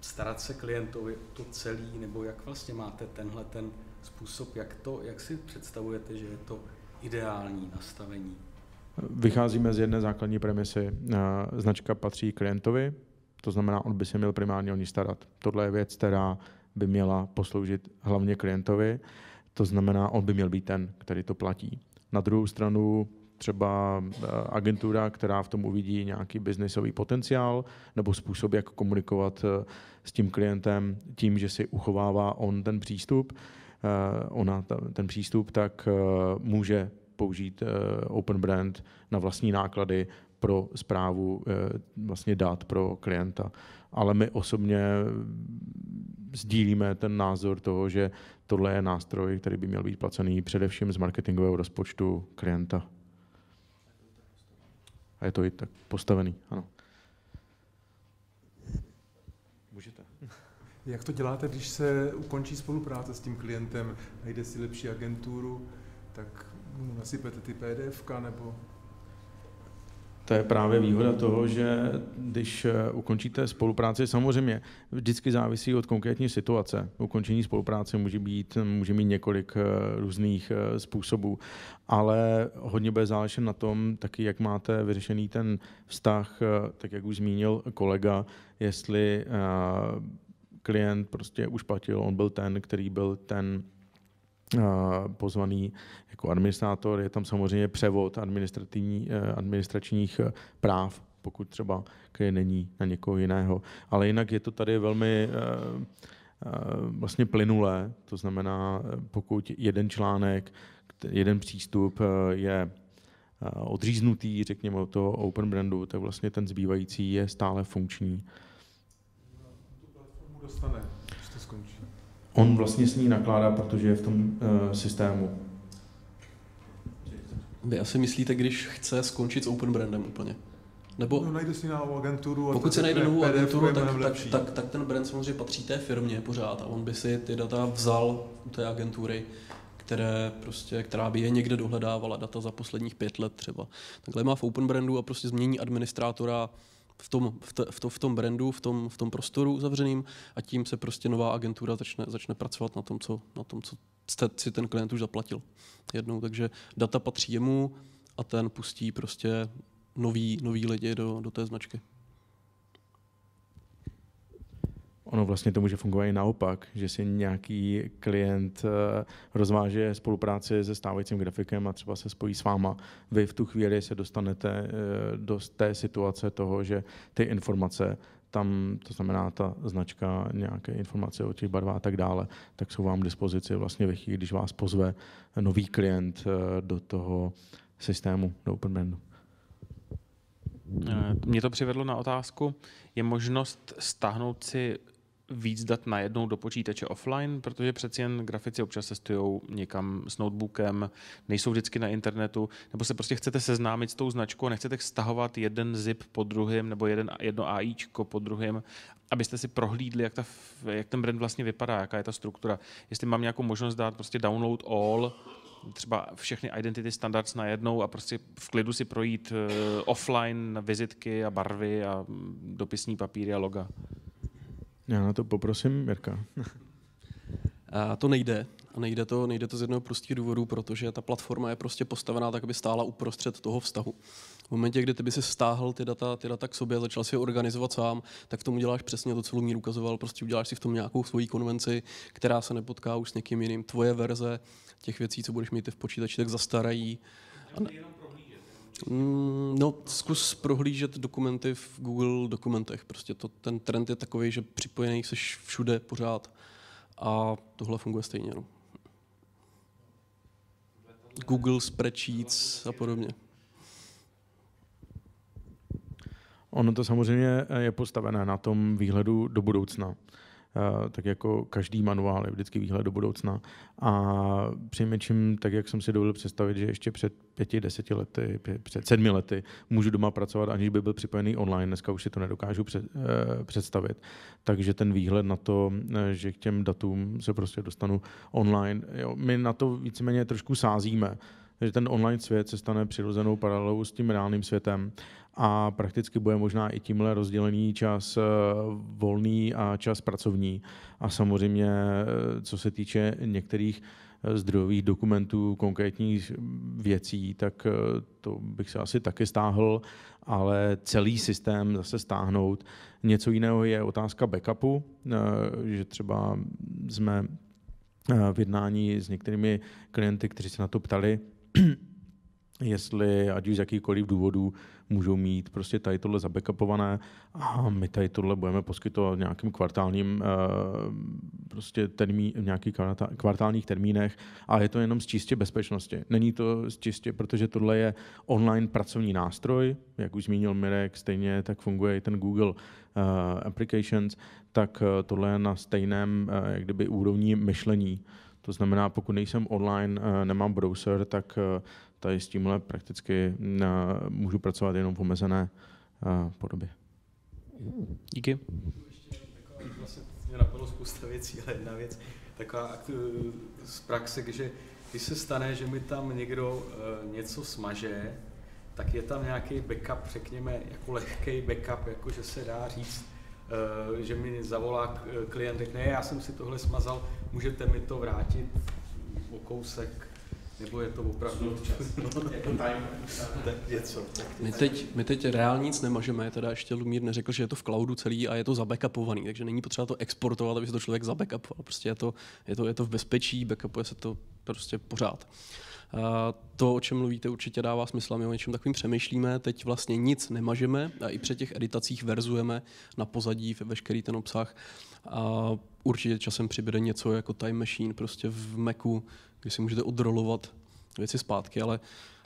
starat se klientovi o to celý, nebo jak vlastně máte tenhle ten způsob, jak, to, jak si představujete, že je to ideální nastavení? Vycházíme z jedné základní premisy. Eh, značka patří klientovi, to znamená, on by se měl primárně o ní starat. Tohle je věc, která by měla posloužit hlavně klientovi, to znamená, on by měl být ten, který to platí. Na druhou stranu třeba eh, agentura, která v tom uvidí nějaký biznisový potenciál nebo způsob, jak komunikovat eh, s tím klientem tím, že si uchovává on ten přístup, eh, ona ten přístup, tak může použít Open Brand na vlastní náklady pro zprávu vlastně dát pro klienta. Ale my osobně mm, sdílíme ten názor toho, že tohle je nástroj, který by měl být placený především z marketingového rozpočtu klienta. A je to i tak postavený, ano. Můžete. Jak to děláte, když se ukončí spolupráce s tím klientem, najde si lepší agenturu, tak mu nasypete ty pdf nebo to je právě výhoda toho, že když eh, ukončíte spolupráci, samozřejmě vždycky závisí od konkrétní situace. Ukončení spolupráce může, být, může mít několik eh, různých eh, způsobů, ale hodně bude záležet na tom, taky jak máte vyřešený ten vztah, tak jak už zmínil kolega, jestli klient prostě už platil, on byl ten, který byl ten Eh, pozvaný jako administrátor. Je tam samozřejmě převod administrativní, eh, administračních eh, práv, pokud třeba není na někoho jiného. Ale jinak je to tady velmi vlastně plynulé, to znamená, pokud jeden článek, jeden přístup je odříznutý, řekněme, od toho open brandu, tak vlastně ten zbývající je stále funkční. Dostane on vlastně s ní nakládá, protože je v tom uh, systému. Vy asi myslíte, když chce skončit s open brandem úplně? Nebo no, najde si novou agenturu. Pokud se najde novou agenturu, tak, tak, tak, tak, ten brand samozřejmě patří té firmě pořád a on by si ty data vzal u té agentury, které prostě, která by je někde dohledávala data za posledních pět let třeba. Takhle má v Open Brandu a prostě změní administrátora v tom, v, te, v, to, v tom brandu, v tom, v tom prostoru uzavřeným a tím se prostě nová agentura začne, začne pracovat na tom, co, na tom, co jste, si ten klient už zaplatil jednou. Takže data patří jemu a ten pustí prostě nový, nový lidi do, do té značky. Ono vlastně to může fungovat i naopak, že si nějaký klient eh, rozváže spolupráci se stávajícím grafikem a třeba se spojí s váma. Vy v tu chvíli se dostanete eh, do té situace toho, že ty informace tam, to znamená ta značka, nějaké informace o těch barvách a tak dále, tak jsou vám k dispozici vlastně ve chvíli, když vás pozve nový klient eh, do toho systému, do Open Mě to přivedlo na otázku, je možnost stáhnout si víc dat najednou do počítače offline, protože přeci jen grafici občas cestují někam s notebookem, nejsou vždycky na internetu, nebo se prostě chcete seznámit s tou značkou a nechcete stahovat jeden zip po druhém nebo jeden, jedno AIčko po druhém, abyste si prohlídli, jak, ta, jak ten brand vlastně vypadá, jaká je ta struktura. Jestli mám nějakou možnost dát prostě download all, třeba všechny identity standards najednou a prostě v klidu si projít eh, offline vizitky a barvy a mm, dopisní papíry a loga. Já na to poprosím Mirka. A to nejde. A nejde to, nejde to z jednoho prostého důvodu, protože ta platforma je prostě postavená tak, aby stála uprostřed toho vztahu. V momentě, kdy ty by si stáhl ty data, ty data k sobě a začal si je organizovat sám, tak v tom uděláš přesně to, co Lumír ukazoval. Prostě uděláš si v tom nějakou svoji konvenci, která se nepotká už s někým jiným. Tvoje verze těch věcí, co budeš mít ty v počítači, tak zastarají. A ne- Mm, no, zkus prohlížet dokumenty v Google dokumentech. Prostě to, ten trend je takový, že připojený jsi všude pořád a tohle funguje stejně. No. Google Spreadsheets a podobně. Ono to samozřejmě je postavené na tom výhledu do budoucna. Eh, tak jako každý manuál je vždycky výhled do budoucna. A přinejmenším, tak jak jsem si dovolil představit, že ještě před pěti, deseti lety, před sedmi lety můžu doma pracovat, aniž by byl připojený online, dneska už si to nedokážu eh, představit. Takže ten výhled na to, eh, že k těm datům se prostě dostanu online, jo, my na to víceméně trošku sázíme že ten online svět se stane přirozenou paralelou s tím reálným světem a prakticky bude možná i tímhle rozdělený čas eh, volný a čas pracovní. A samozřejmě, eh, co se týče některých eh, zdrojových dokumentů, konkrétních věcí, tak to bych se asi taky stáhl, ale celý systém zase stáhnout. Něco jiného je otázka backupu, že třeba jsme v jednání s některými klienty, kteří se na to ptali, jestli ať už z jakýkoliv důvodů můžou mít prostě tady tohle zabekapované a my tady tohle budeme poskytovat nějakým kvartálním eh, prostě termí, v nějakých kvartálních termínech a je to jenom z čistě bezpečnosti. Není to z čistě, protože tohle je online pracovní nástroj, jak už zmínil Mirek, stejně tak funguje i ten Google eh, Applications, tak eh, tohle je na stejném jak kdyby úrovni myšlení. To znamená, pokud nejsem online, nemám browser, tak tady s tímhle prakticky na, můžu pracovat jenom v omezené uh, podobě. Díky. mě napadlo spousta věcí, ale jedna věc, taková eh, z praxe, že když se stane, že mi tam někdo eh, něco smaže, tak je tam nějaký backup, řekněme, jako lehký backup, jako že se dá říct, že mi zavolá klient, řekne, já jsem si tohle smazal, můžete mi to vrátit o kousek nebo je to opravdu to time. něco. My teď, my teď reálně nic nemažeme, teda ještě Lumír neřekl, že je to v cloudu celý a je to zabekapovaný, takže není potřeba to exportovat, aby se to člověk zabekapoval. Prostě je to, je to, je to v bezpečí, backupuje se to prostě pořád. A to, o čem mluvíte, určitě dává smysl. My o něčem takovým přemýšlíme, teď vlastně nic nemažeme a i při těch editacích verzujeme na pozadí veškerý ten obsah. A určitě časem přibude něco jako Time Machine prostě v Macu, když si můžete odrolovat věci zpátky, ale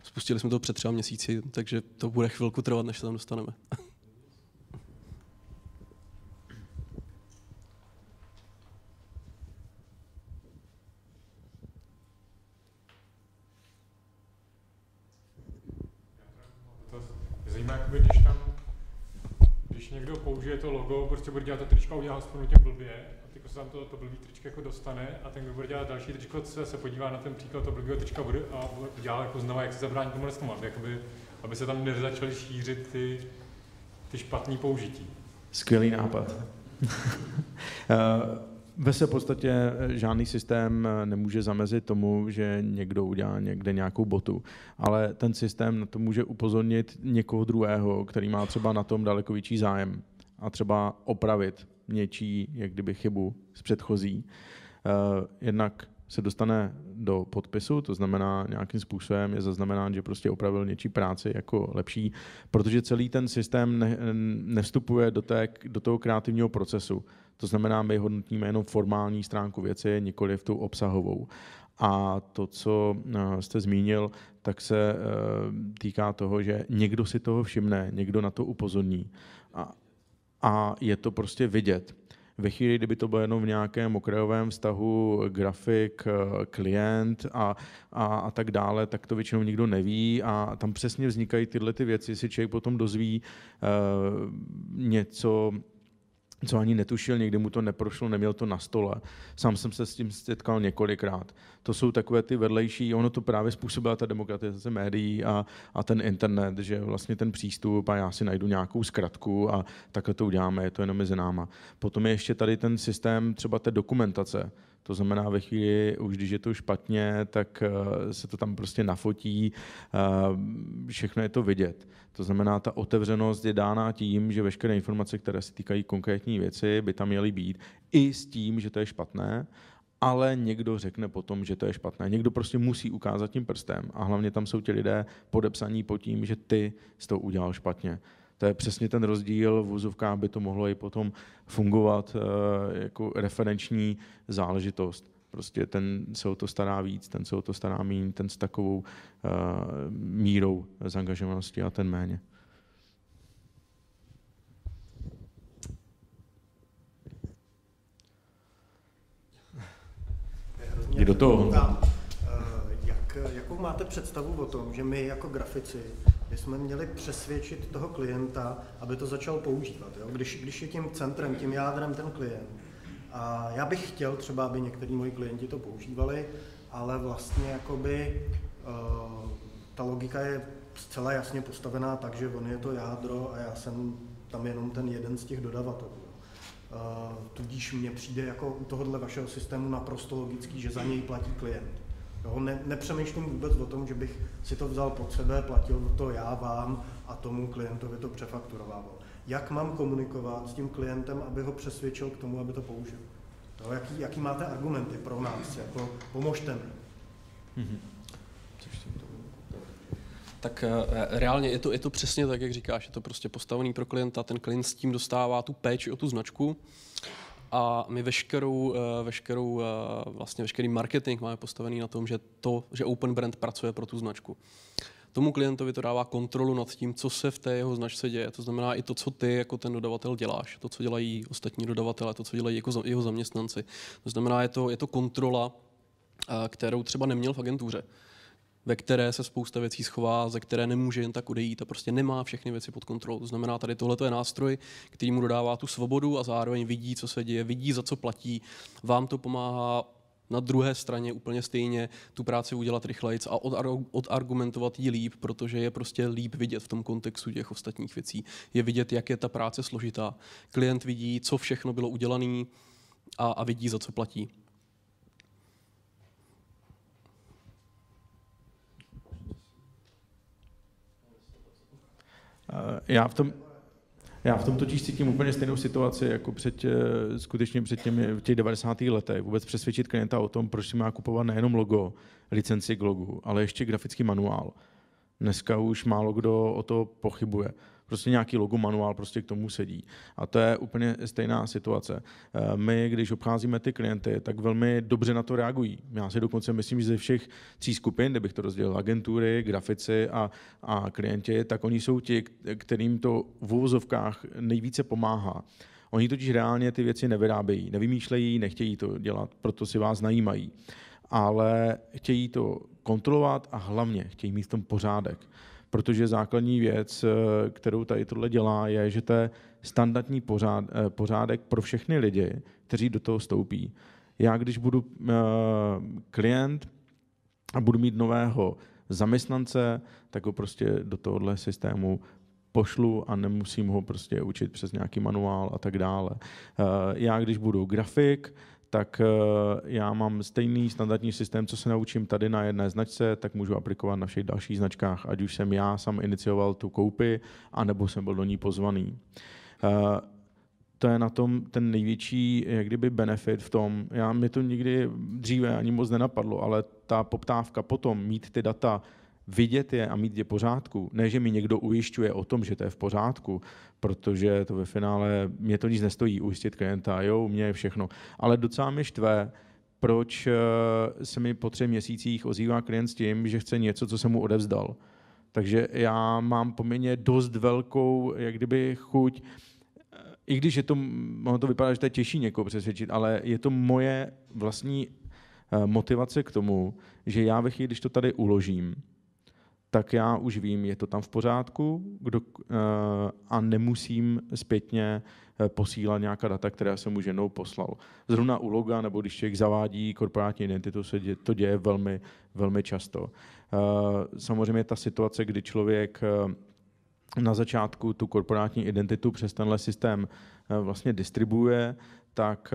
spustili jsme to před třeba měsíci, takže to bude chvilku trvat, než se tam dostaneme. zajímá, když tam, když někdo použije to logo, prostě bude dělat to trička, udělá tě blbě, se tam to, to blbý tričko jako dostane a ten, kdo bude dělat další tričko, se, se podívá na ten příklad to blbýho trička bude, a dělá jako znova, jak se zabrání tomu tomu, aby, jakoby, aby se tam nezačaly šířit ty, ty špatné použití. Skvělý nápad. Eh, ve se podstatě eh, žádný systém eh, nemůže zamezit tomu, že někdo udělá někde nějakou botu, ale ten systém na to může upozornit někoho druhého, který má třeba na tom daleko větší zájem a třeba opravit něčí, jak kdyby chybu z předchozí. Eh, jednak se dostane do podpisu, to znamená nějakým způsobem je zaznamenán, že prostě opravil něčí práci jako lepší, protože celý ten systém ne, nevstupuje do, té, do toho kreativního procesu. To znamená, my hodnotíme jenom formální stránku věci, nikoli v tu obsahovou. A to, co eh, jste zmínil, tak se eh, týká toho, že někdo si toho všimne, někdo na to upozorní. A a je to prostě vidět. Ve chvíli, kdyby to bylo jenom v nějakém okrajovém vztahu grafik, eh, klient a, a, a tak dále, tak to většinou nikdo neví a tam přesně vznikají tyhle ty věci, si člověk potom dozví uh, něco co ani netušil, někdy mu to neprošlo, neměl to na stole. Sám jsem se s tím setkal několikrát. To jsou takové ty vedlejší, ono to právě způsobila ta demokratizace médií a, a ten internet, že vlastně ten přístup a já si najdu nějakou zkratku a takhle to uděláme, je to jenom mezi náma. Potom je ještě tady ten systém třeba té dokumentace, to znamená, ve chvíli, už když je to špatně, tak eh, se to tam prostě nafotí, eh, všechno je to vidět. To znamená, ta otevřenost je dána tím, že veškeré informace, které se týkají konkrétní věci, by tam měly být, i s tím, že to je špatné, ale někdo řekne potom, že to je špatné. Někdo prostě musí ukázat tím prstem a hlavně tam jsou ti lidé podepsaní pod tím, že ty jsi to udělal špatně to je přesně ten rozdíl. V úzovkách by to mohlo i potom fungovat eh, jako referenční záležitost. Prostě ten se o to stará víc, ten se o to stará méně, ten s takovou eh, mírou zaangažovanosti a ten méně. do toho. Eh, jak, jakou máte představu o tom, že my jako grafici my jsme měli přesvědčit toho klienta, aby to začal používat. Jo? Když, když je tím centrem, tím jádrem ten klient. A já bych chtěl třeba, aby některý moji klienti to používali, ale vlastně jakoby uh, ta logika je zcela jasně postavená tak, že on je to jádro a já jsem tam jenom ten jeden z těch dodavatelů. Uh, tudíž mně přijde jako u tohohle vašeho systému naprosto logický, že za něj platí klient. Jo, ne, nepřemýšlím vůbec o tom, že bych si to vzal pod sebe, platil to já vám a tomu klientovi to přefakturovával. Jak mám komunikovat s tím klientem, aby ho přesvědčil k tomu, aby to použil? Jo, jaký, jaký máte argumenty pro nás? Jako pomožte mi. Mm-hmm. Tak eh, reálně je to, je to přesně tak, jak říkáš, je to prostě postavený pro klienta, ten klient s tím dostává tu péči o tu značku. A my veškerou, eh, veškerou eh, vlastně veškerý marketing máme postavený na tom, že to, že Open Brand pracuje pro tu značku. Tomu klientovi to dává kontrolu nad tím, co se v té jeho značce děje. To znamená i to, co ty jako ten dodavatel děláš, to, co dělají ostatní dodavatele, to, co dělají jako jeho zaměstnanci. To znamená, je to, je to kontrola, eh, kterou třeba neměl v agentuře ve které se spousta věcí schová, ze které nemůže jen tak odejít a prostě nemá všechny věci pod kontrolou. To znamená, tady tohle je nástroj, který mu dodává tu svobodu a zároveň vidí, co se děje, vidí, za co platí. Vám to pomáhá na druhé straně úplně stejně tu práci udělat rychleji a odargumentovat ji líp, protože je prostě líp vidět v tom kontextu těch ostatních věcí. Je vidět, jak je ta práce složitá. Klient vidí, co všechno bylo udělané a, a vidí, za co platí. Eh, já v tom, já v tom totiž cítím úplně stejnou situaci, jako před, eh, skutečně před těmi, v těch 90. letech. Vůbec přesvědčit klienta o tom, proč si má kupovat nejenom logo, licenci k logu, ale ještě grafický manuál. Dneska už málo kdo o to pochybuje prostě nějaký logo manuál prostě k tomu sedí. A to je úplně stejná situace. Eh, my, když obcházíme ty klienty, tak velmi dobře na to reagují. Já si dokonce myslím, že ze všech tří skupin, kde bych to rozdělil, agentury, grafici a, a klienti, tak oni jsou ti, kterým to v uvozovkách nejvíce pomáhá. Oni totiž reálně ty věci nevyrábějí, nevymýšlejí, nechtějí to dělat, proto si vás najímají. Ale chtějí to kontrolovat a hlavně chtějí mít v tom pořádek protože základní věc, eh, kterou tady tohle dělá, je, že to je standardní pořád, eh, pořádek pro všechny lidi, kteří do toho stoupí. Já, když budu eh, klient a budu mít nového zaměstnance, tak ho prostě do tohohle systému pošlu a nemusím ho prostě učit přes nějaký manuál a tak dále. Já, když budu grafik, tak eh, já mám stejný standardní systém, co se naučím tady na jedné značce, tak můžu aplikovat na všech dalších značkách, ať už jsem já sám inicioval tu koupi, anebo jsem byl do ní pozvaný. Eh, to je na tom ten největší jak kdyby benefit v tom, já mi to nikdy dříve ani moc nenapadlo, ale ta poptávka potom mít ty data vidět je a mít je pořádku. Ne, že mi někdo ujišťuje o tom, že to je v pořádku, protože to ve finále mě to nic nestojí ujistit klienta, jo, u mě je všechno. Ale docela mi štve, proč eh, se mi po třech měsících ozývá klient s tím, že chce něco, co jsem mu odevzdal. Takže já mám poměrně dost velkou, jak kdyby chuť, eh, i když je to, ono to vypadá, že to je těžší někoho přesvědčit, ale je to moje vlastní eh, motivace k tomu, že já ve chvíli, když to tady uložím, tak já už vím, je to tam v pořádku kdo, eh, a nemusím zpětně eh, posílat nějaká data, která jsem už jednou poslal. Zrovna u loga, nebo když člověk zavádí korporátní identitu, se dě, to děje velmi, velmi často. Eh, samozřejmě ta situace, kdy člověk na začátku tu korporátní identitu přes tenhle systém vlastně distribuje, tak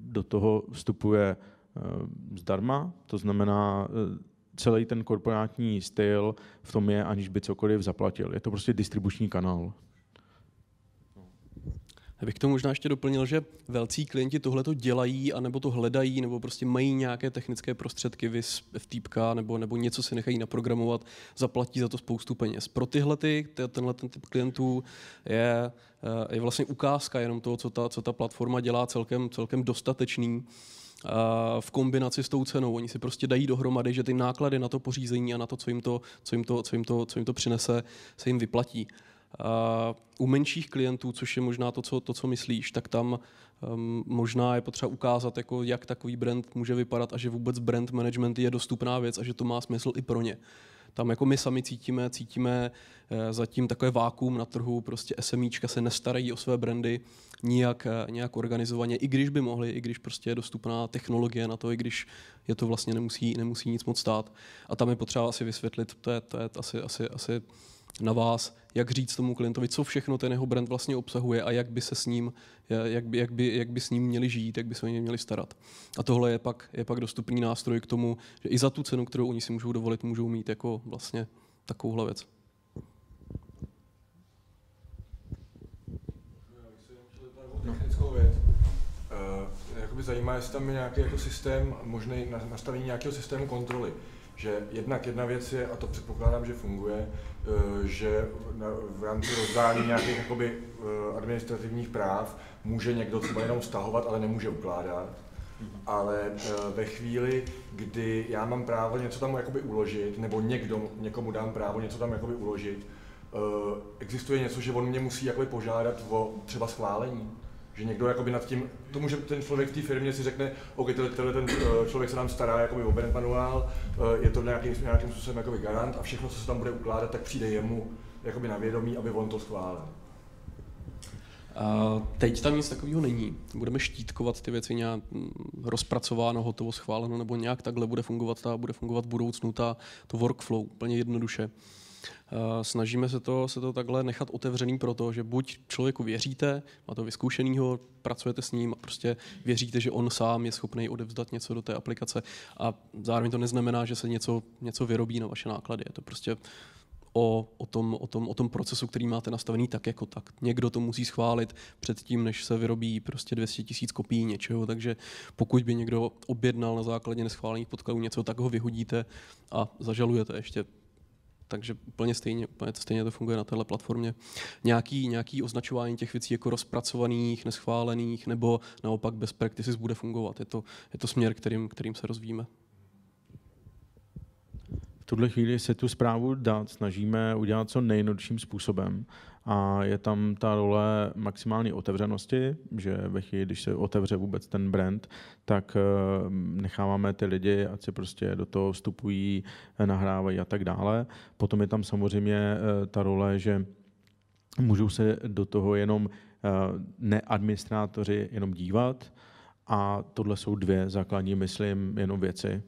do toho vstupuje zdarma, to znamená celý ten korporátní styl v tom je, aniž by cokoliv zaplatil. Je to prostě distribuční kanál. Já bych to možná ještě doplnil, že velcí klienti tohle to dělají, anebo to hledají, nebo prostě mají nějaké technické prostředky, vys týpka nebo, nebo něco si nechají naprogramovat, zaplatí za to spoustu peněz. Pro tyhle ty, tenhle ten typ klientů je, eh, je vlastně ukázka jenom toho, co ta, co ta platforma dělá celkem, celkem dostatečný v kombinaci s tou cenou. Oni si prostě dají dohromady, že ty náklady na to pořízení a na to, co jim to, co jim to, co jim to, co jim to přinese, se jim vyplatí. U menších klientů, což je možná to, co, to, co myslíš, tak tam um, možná je potřeba ukázat, jako, jak takový brand může vypadat a že vůbec brand management je dostupná věc a že to má smysl i pro ně tam jako my sami cítíme, cítíme eh, zatím takové vákuum na trhu, prostě SMIčka se nestarají o své brandy nijak, eh, nějak organizovaně, i když by mohli, i když prostě je dostupná technologie na to, i když je to vlastně nemusí, nemusí nic moc stát. A tam je potřeba asi vysvětlit, to je, to je asi, asi, asi na vás, jak říct tomu klientovi, co všechno ten jeho brand vlastně obsahuje a jak by se s ním, eh, jak by, jak by, jak by s ním měli žít, jak by se o něj měli starat. A tohle je pak, je pak dostupný nástroj k tomu, že i za tu cenu, kterou oni si můžou dovolit, můžou mít jako vlastně takovouhle věc. Eh, zajímá, jestli tam je nějaký jako systém, možný nastavení nějakého systému kontroly že jednak jedna věc je, a to předpokládám, že funguje, eh, že v rámci rozdání nějakých jakoby, eh, administrativních práv může někdo třeba jenom stahovat, ale nemůže ukládat. Ale eh, ve chvíli, kdy já mám právo něco tam jakoby uložit, nebo někdo, někomu dám právo něco tam jakoby uložit, existuje něco, že on mě musí jakoby požádat o třeba schválení že někdo jakoby nad tím, to může ten člověk v té firmě si řekne, OK, tenhle ten eh, člověk se nám stará jakoby o brand manuál, eh, je to nějakým, nějakým způsobem jakoby garant a všechno, co se tam bude ukládat, tak přijde jemu jakoby na vědomí, aby on to schválil. teď tam nic takového není. Budeme štítkovat ty věci nějak mm, rozpracováno, hotovo, schváleno, nebo nějak takhle bude fungovat ta, bude fungovat budoucnu ta, to workflow úplně jednoduše. Uh, Eh, snažíme se to, se to takhle nechat otevřený proto, že buď člověku věříte, má to vyzkoušenýho, pracujete s ním a prostě věříte, že on sám je schopný odevzdat něco do té aplikace a zároveň to neznamená, že se něco, něco vyrobí na vaše náklady. Je to prostě o, o, tom, o, tom, o tom procesu, který máte nastavený tak jako tak. Někdo to musí schválit předtím, než se vyrobí prostě 200 tisíc kopií něčeho, takže pokud by někdo objednal na základě neschválených podkladů něco, tak ho vyhodíte a zažalujete ještě takže úplně stejně, úplně to stejně to funguje na téhle platformě. Nějaký, nějaký označování těch věcí jako rozpracovaných, neschválených nebo naopak bez practices bude fungovat. Je to, je to směr, kterým, kterým se rozvíjíme. V tuhle chvíli se tu zprávu dát snažíme udělat co nejjednodušším způsobem. A je tam ta role maximální otevřenosti, že ve chvíli, když se otevře vůbec ten brand, tak eh, necháváme ty lidi, ať si prostě do toho vstupují, eh, nahrávají a tak dále. Potom je tam samozřejmě eh, ta role, že můžou se do toho jenom neadministrátoři jenom dívat a tohle jsou dvě základní, myslím, jenom věci.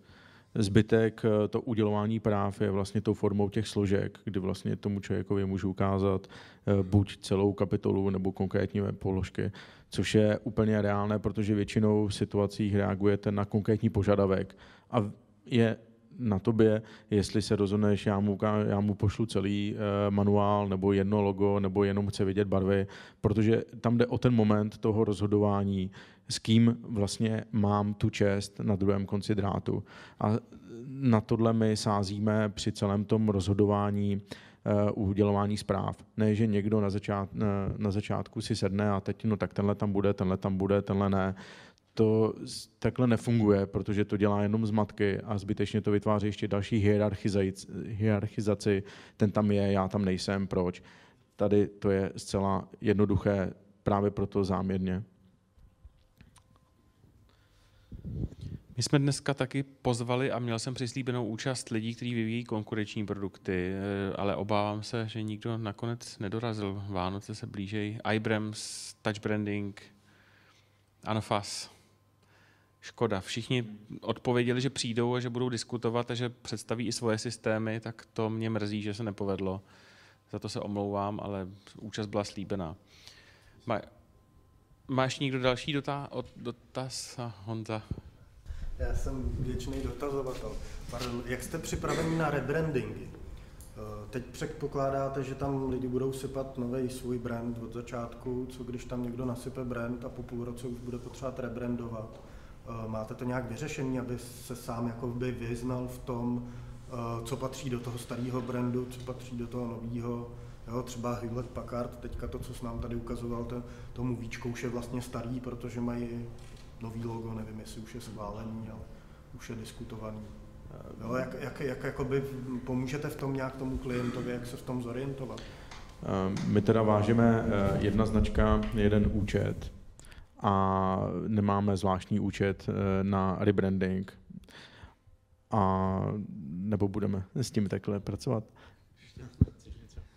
Zbytek to udělování práv je vlastně tou formou těch složek, kdy vlastně tomu člověkovi můžu ukázat, Eh, buď celou kapitolu nebo konkrétní položky, což je úplně reálné, protože většinou v situacích reagujete na konkrétní požadavek a je na tobě, jestli se rozhodneš, já mu, já mu pošlu celý eh, manuál nebo jedno logo, nebo jenom chce vidět barvy, protože tam jde o ten moment toho rozhodování, s kým vlastně mám tu čest na druhém konci drátu. A na tohle my sázíme při celém tom rozhodování Eh, u udělování zpráv. Ne, že někdo na, začát, eh, na začátku si sedne a teď, no tak tenhle tam bude, tenhle tam bude, tenhle ne to takhle nefunguje, protože to dělá jenom zmatky a zbytečně to vytváří ještě další hierarchizaci. Ten tam je, já tam nejsem, proč? Tady to je zcela jednoduché, právě proto záměrně. My jsme dneska taky pozvali a měl jsem přislíbenou účast lidí, kteří vyvíjí konkurenční produkty, eh, ale obávám se, že nikdo nakonec nedorazil. Vánoce se blížejí. iBrems, Touch Branding, Anfas. Škoda. Všichni odpověděli, že přijdou a že budou diskutovat a že představí i svoje systémy, tak to mě mrzí, že se nepovedlo. Za to se omlouvám, ale účast byla slíbená. Má, máš někdo další dotaz, dotaz Honza? Já jsem věčný dotazovatel. Pardon, jak jste připraveni na rebrandingy? Eh, teď předpokládáte, že tam lidi budou sypat nový svůj brand od začátku, co když tam někdo nasype brand a po půl roce už bude potřebovat rebrandovat. Eh, máte to nějak vyřešení, aby se sám jako by vyznal v tom, eh, co patří do toho starého brandu, co patří do toho nového. Jo, třeba Hewlett Packard, teďka to, co s nám tady ukazoval, to, tomu víčku už je vlastně starý, protože mají nový logo, nevím, jestli už je schválený, ale už je diskutovaný. Eh, jo, jak, jak, jak jakoby pomůžete v tom nějak tomu klientovi, jak se v tom zorientovat? Eh, my teda vážíme eh, jedna značka, jeden účet a nemáme zvláštní účet na rebranding. A nebo budeme s tím takhle pracovat.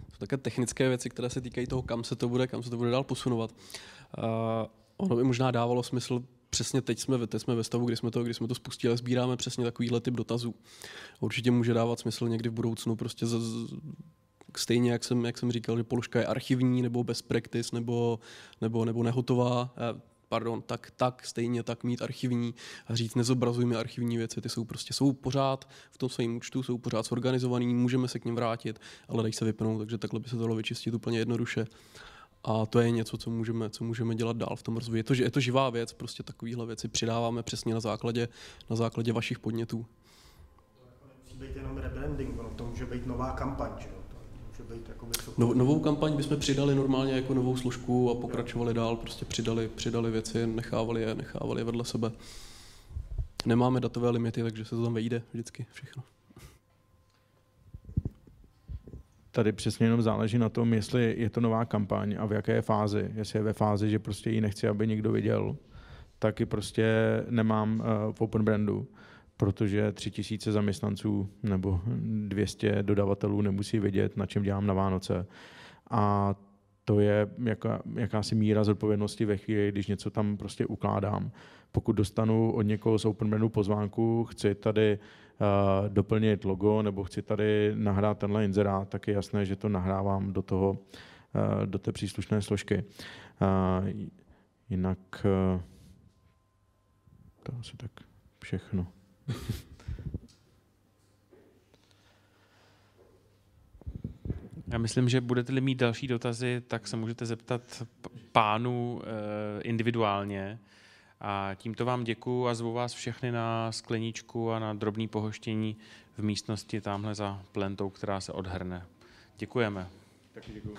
Jsou také technické věci, které se týkají toho, kam se to bude, kam se to bude dál posunovat. ono by možná dávalo smysl přesně teď jsme, teď jsme ve stavu, kdy jsme to, kdy jsme to spustili, sbíráme přesně takovýhle typ dotazů. Určitě může dávat smysl někdy v budoucnu prostě z, z, stejně, jak jsem, jak jsem říkal, že položka je archivní nebo bez practice nebo, nebo, nebo nehotová, eh, pardon, tak, tak stejně tak mít archivní a říct, nezobrazuj mi archivní věci, ty jsou prostě, jsou pořád v tom svém účtu, jsou pořád zorganizovaný, můžeme se k nim vrátit, ale dají se vypnout, takže takhle by se to dalo vyčistit úplně jednoduše. A to je něco, co můžeme, co můžeme dělat dál v tom rozvoji. Je to, je to živá věc, prostě takovéhle věci přidáváme přesně na základě, na základě vašich podnětů. To být jenom rebranding, ono to může být nová kampaň, že no, novou kampaň bychom přidali normálně jako novou složku a pokračovali dál, prostě přidali, přidali věci, nechávali je, nechávali je vedle sebe. Nemáme datové limity, takže se to tam vejde vždycky všechno. Tady přesně jenom záleží na tom, jestli je to nová kampaň a v jaké fázi. Jestli je ve fázi, že prostě ji nechci, aby někdo viděl, tak ji prostě nemám eh, v open brandu, protože tři tisíce zaměstnanců nebo 200 dodavatelů nemusí vědět, na čem dělám na Vánoce. A to je jaká, jakási míra zodpovědnosti ve chvíli, když něco tam prostě ukládám. Pokud dostanu od někoho z Open Brandu pozvánku, chci tady Eh, doplnit logo nebo chci tady nahrát tenhle inzerát, tak je jasné, že to nahrávám do toho, eh, do té příslušné složky. Eh, jinak to asi tak všechno. Já myslím, že budete-li mít další dotazy, tak se můžete zeptat pánů individuálně. A tímto vám děkuju a zvu vás všechny na skleničku a na drobný pohoštění v místnosti tamhle za plentou, která se odhrne. Děkujeme. Taky děkuji.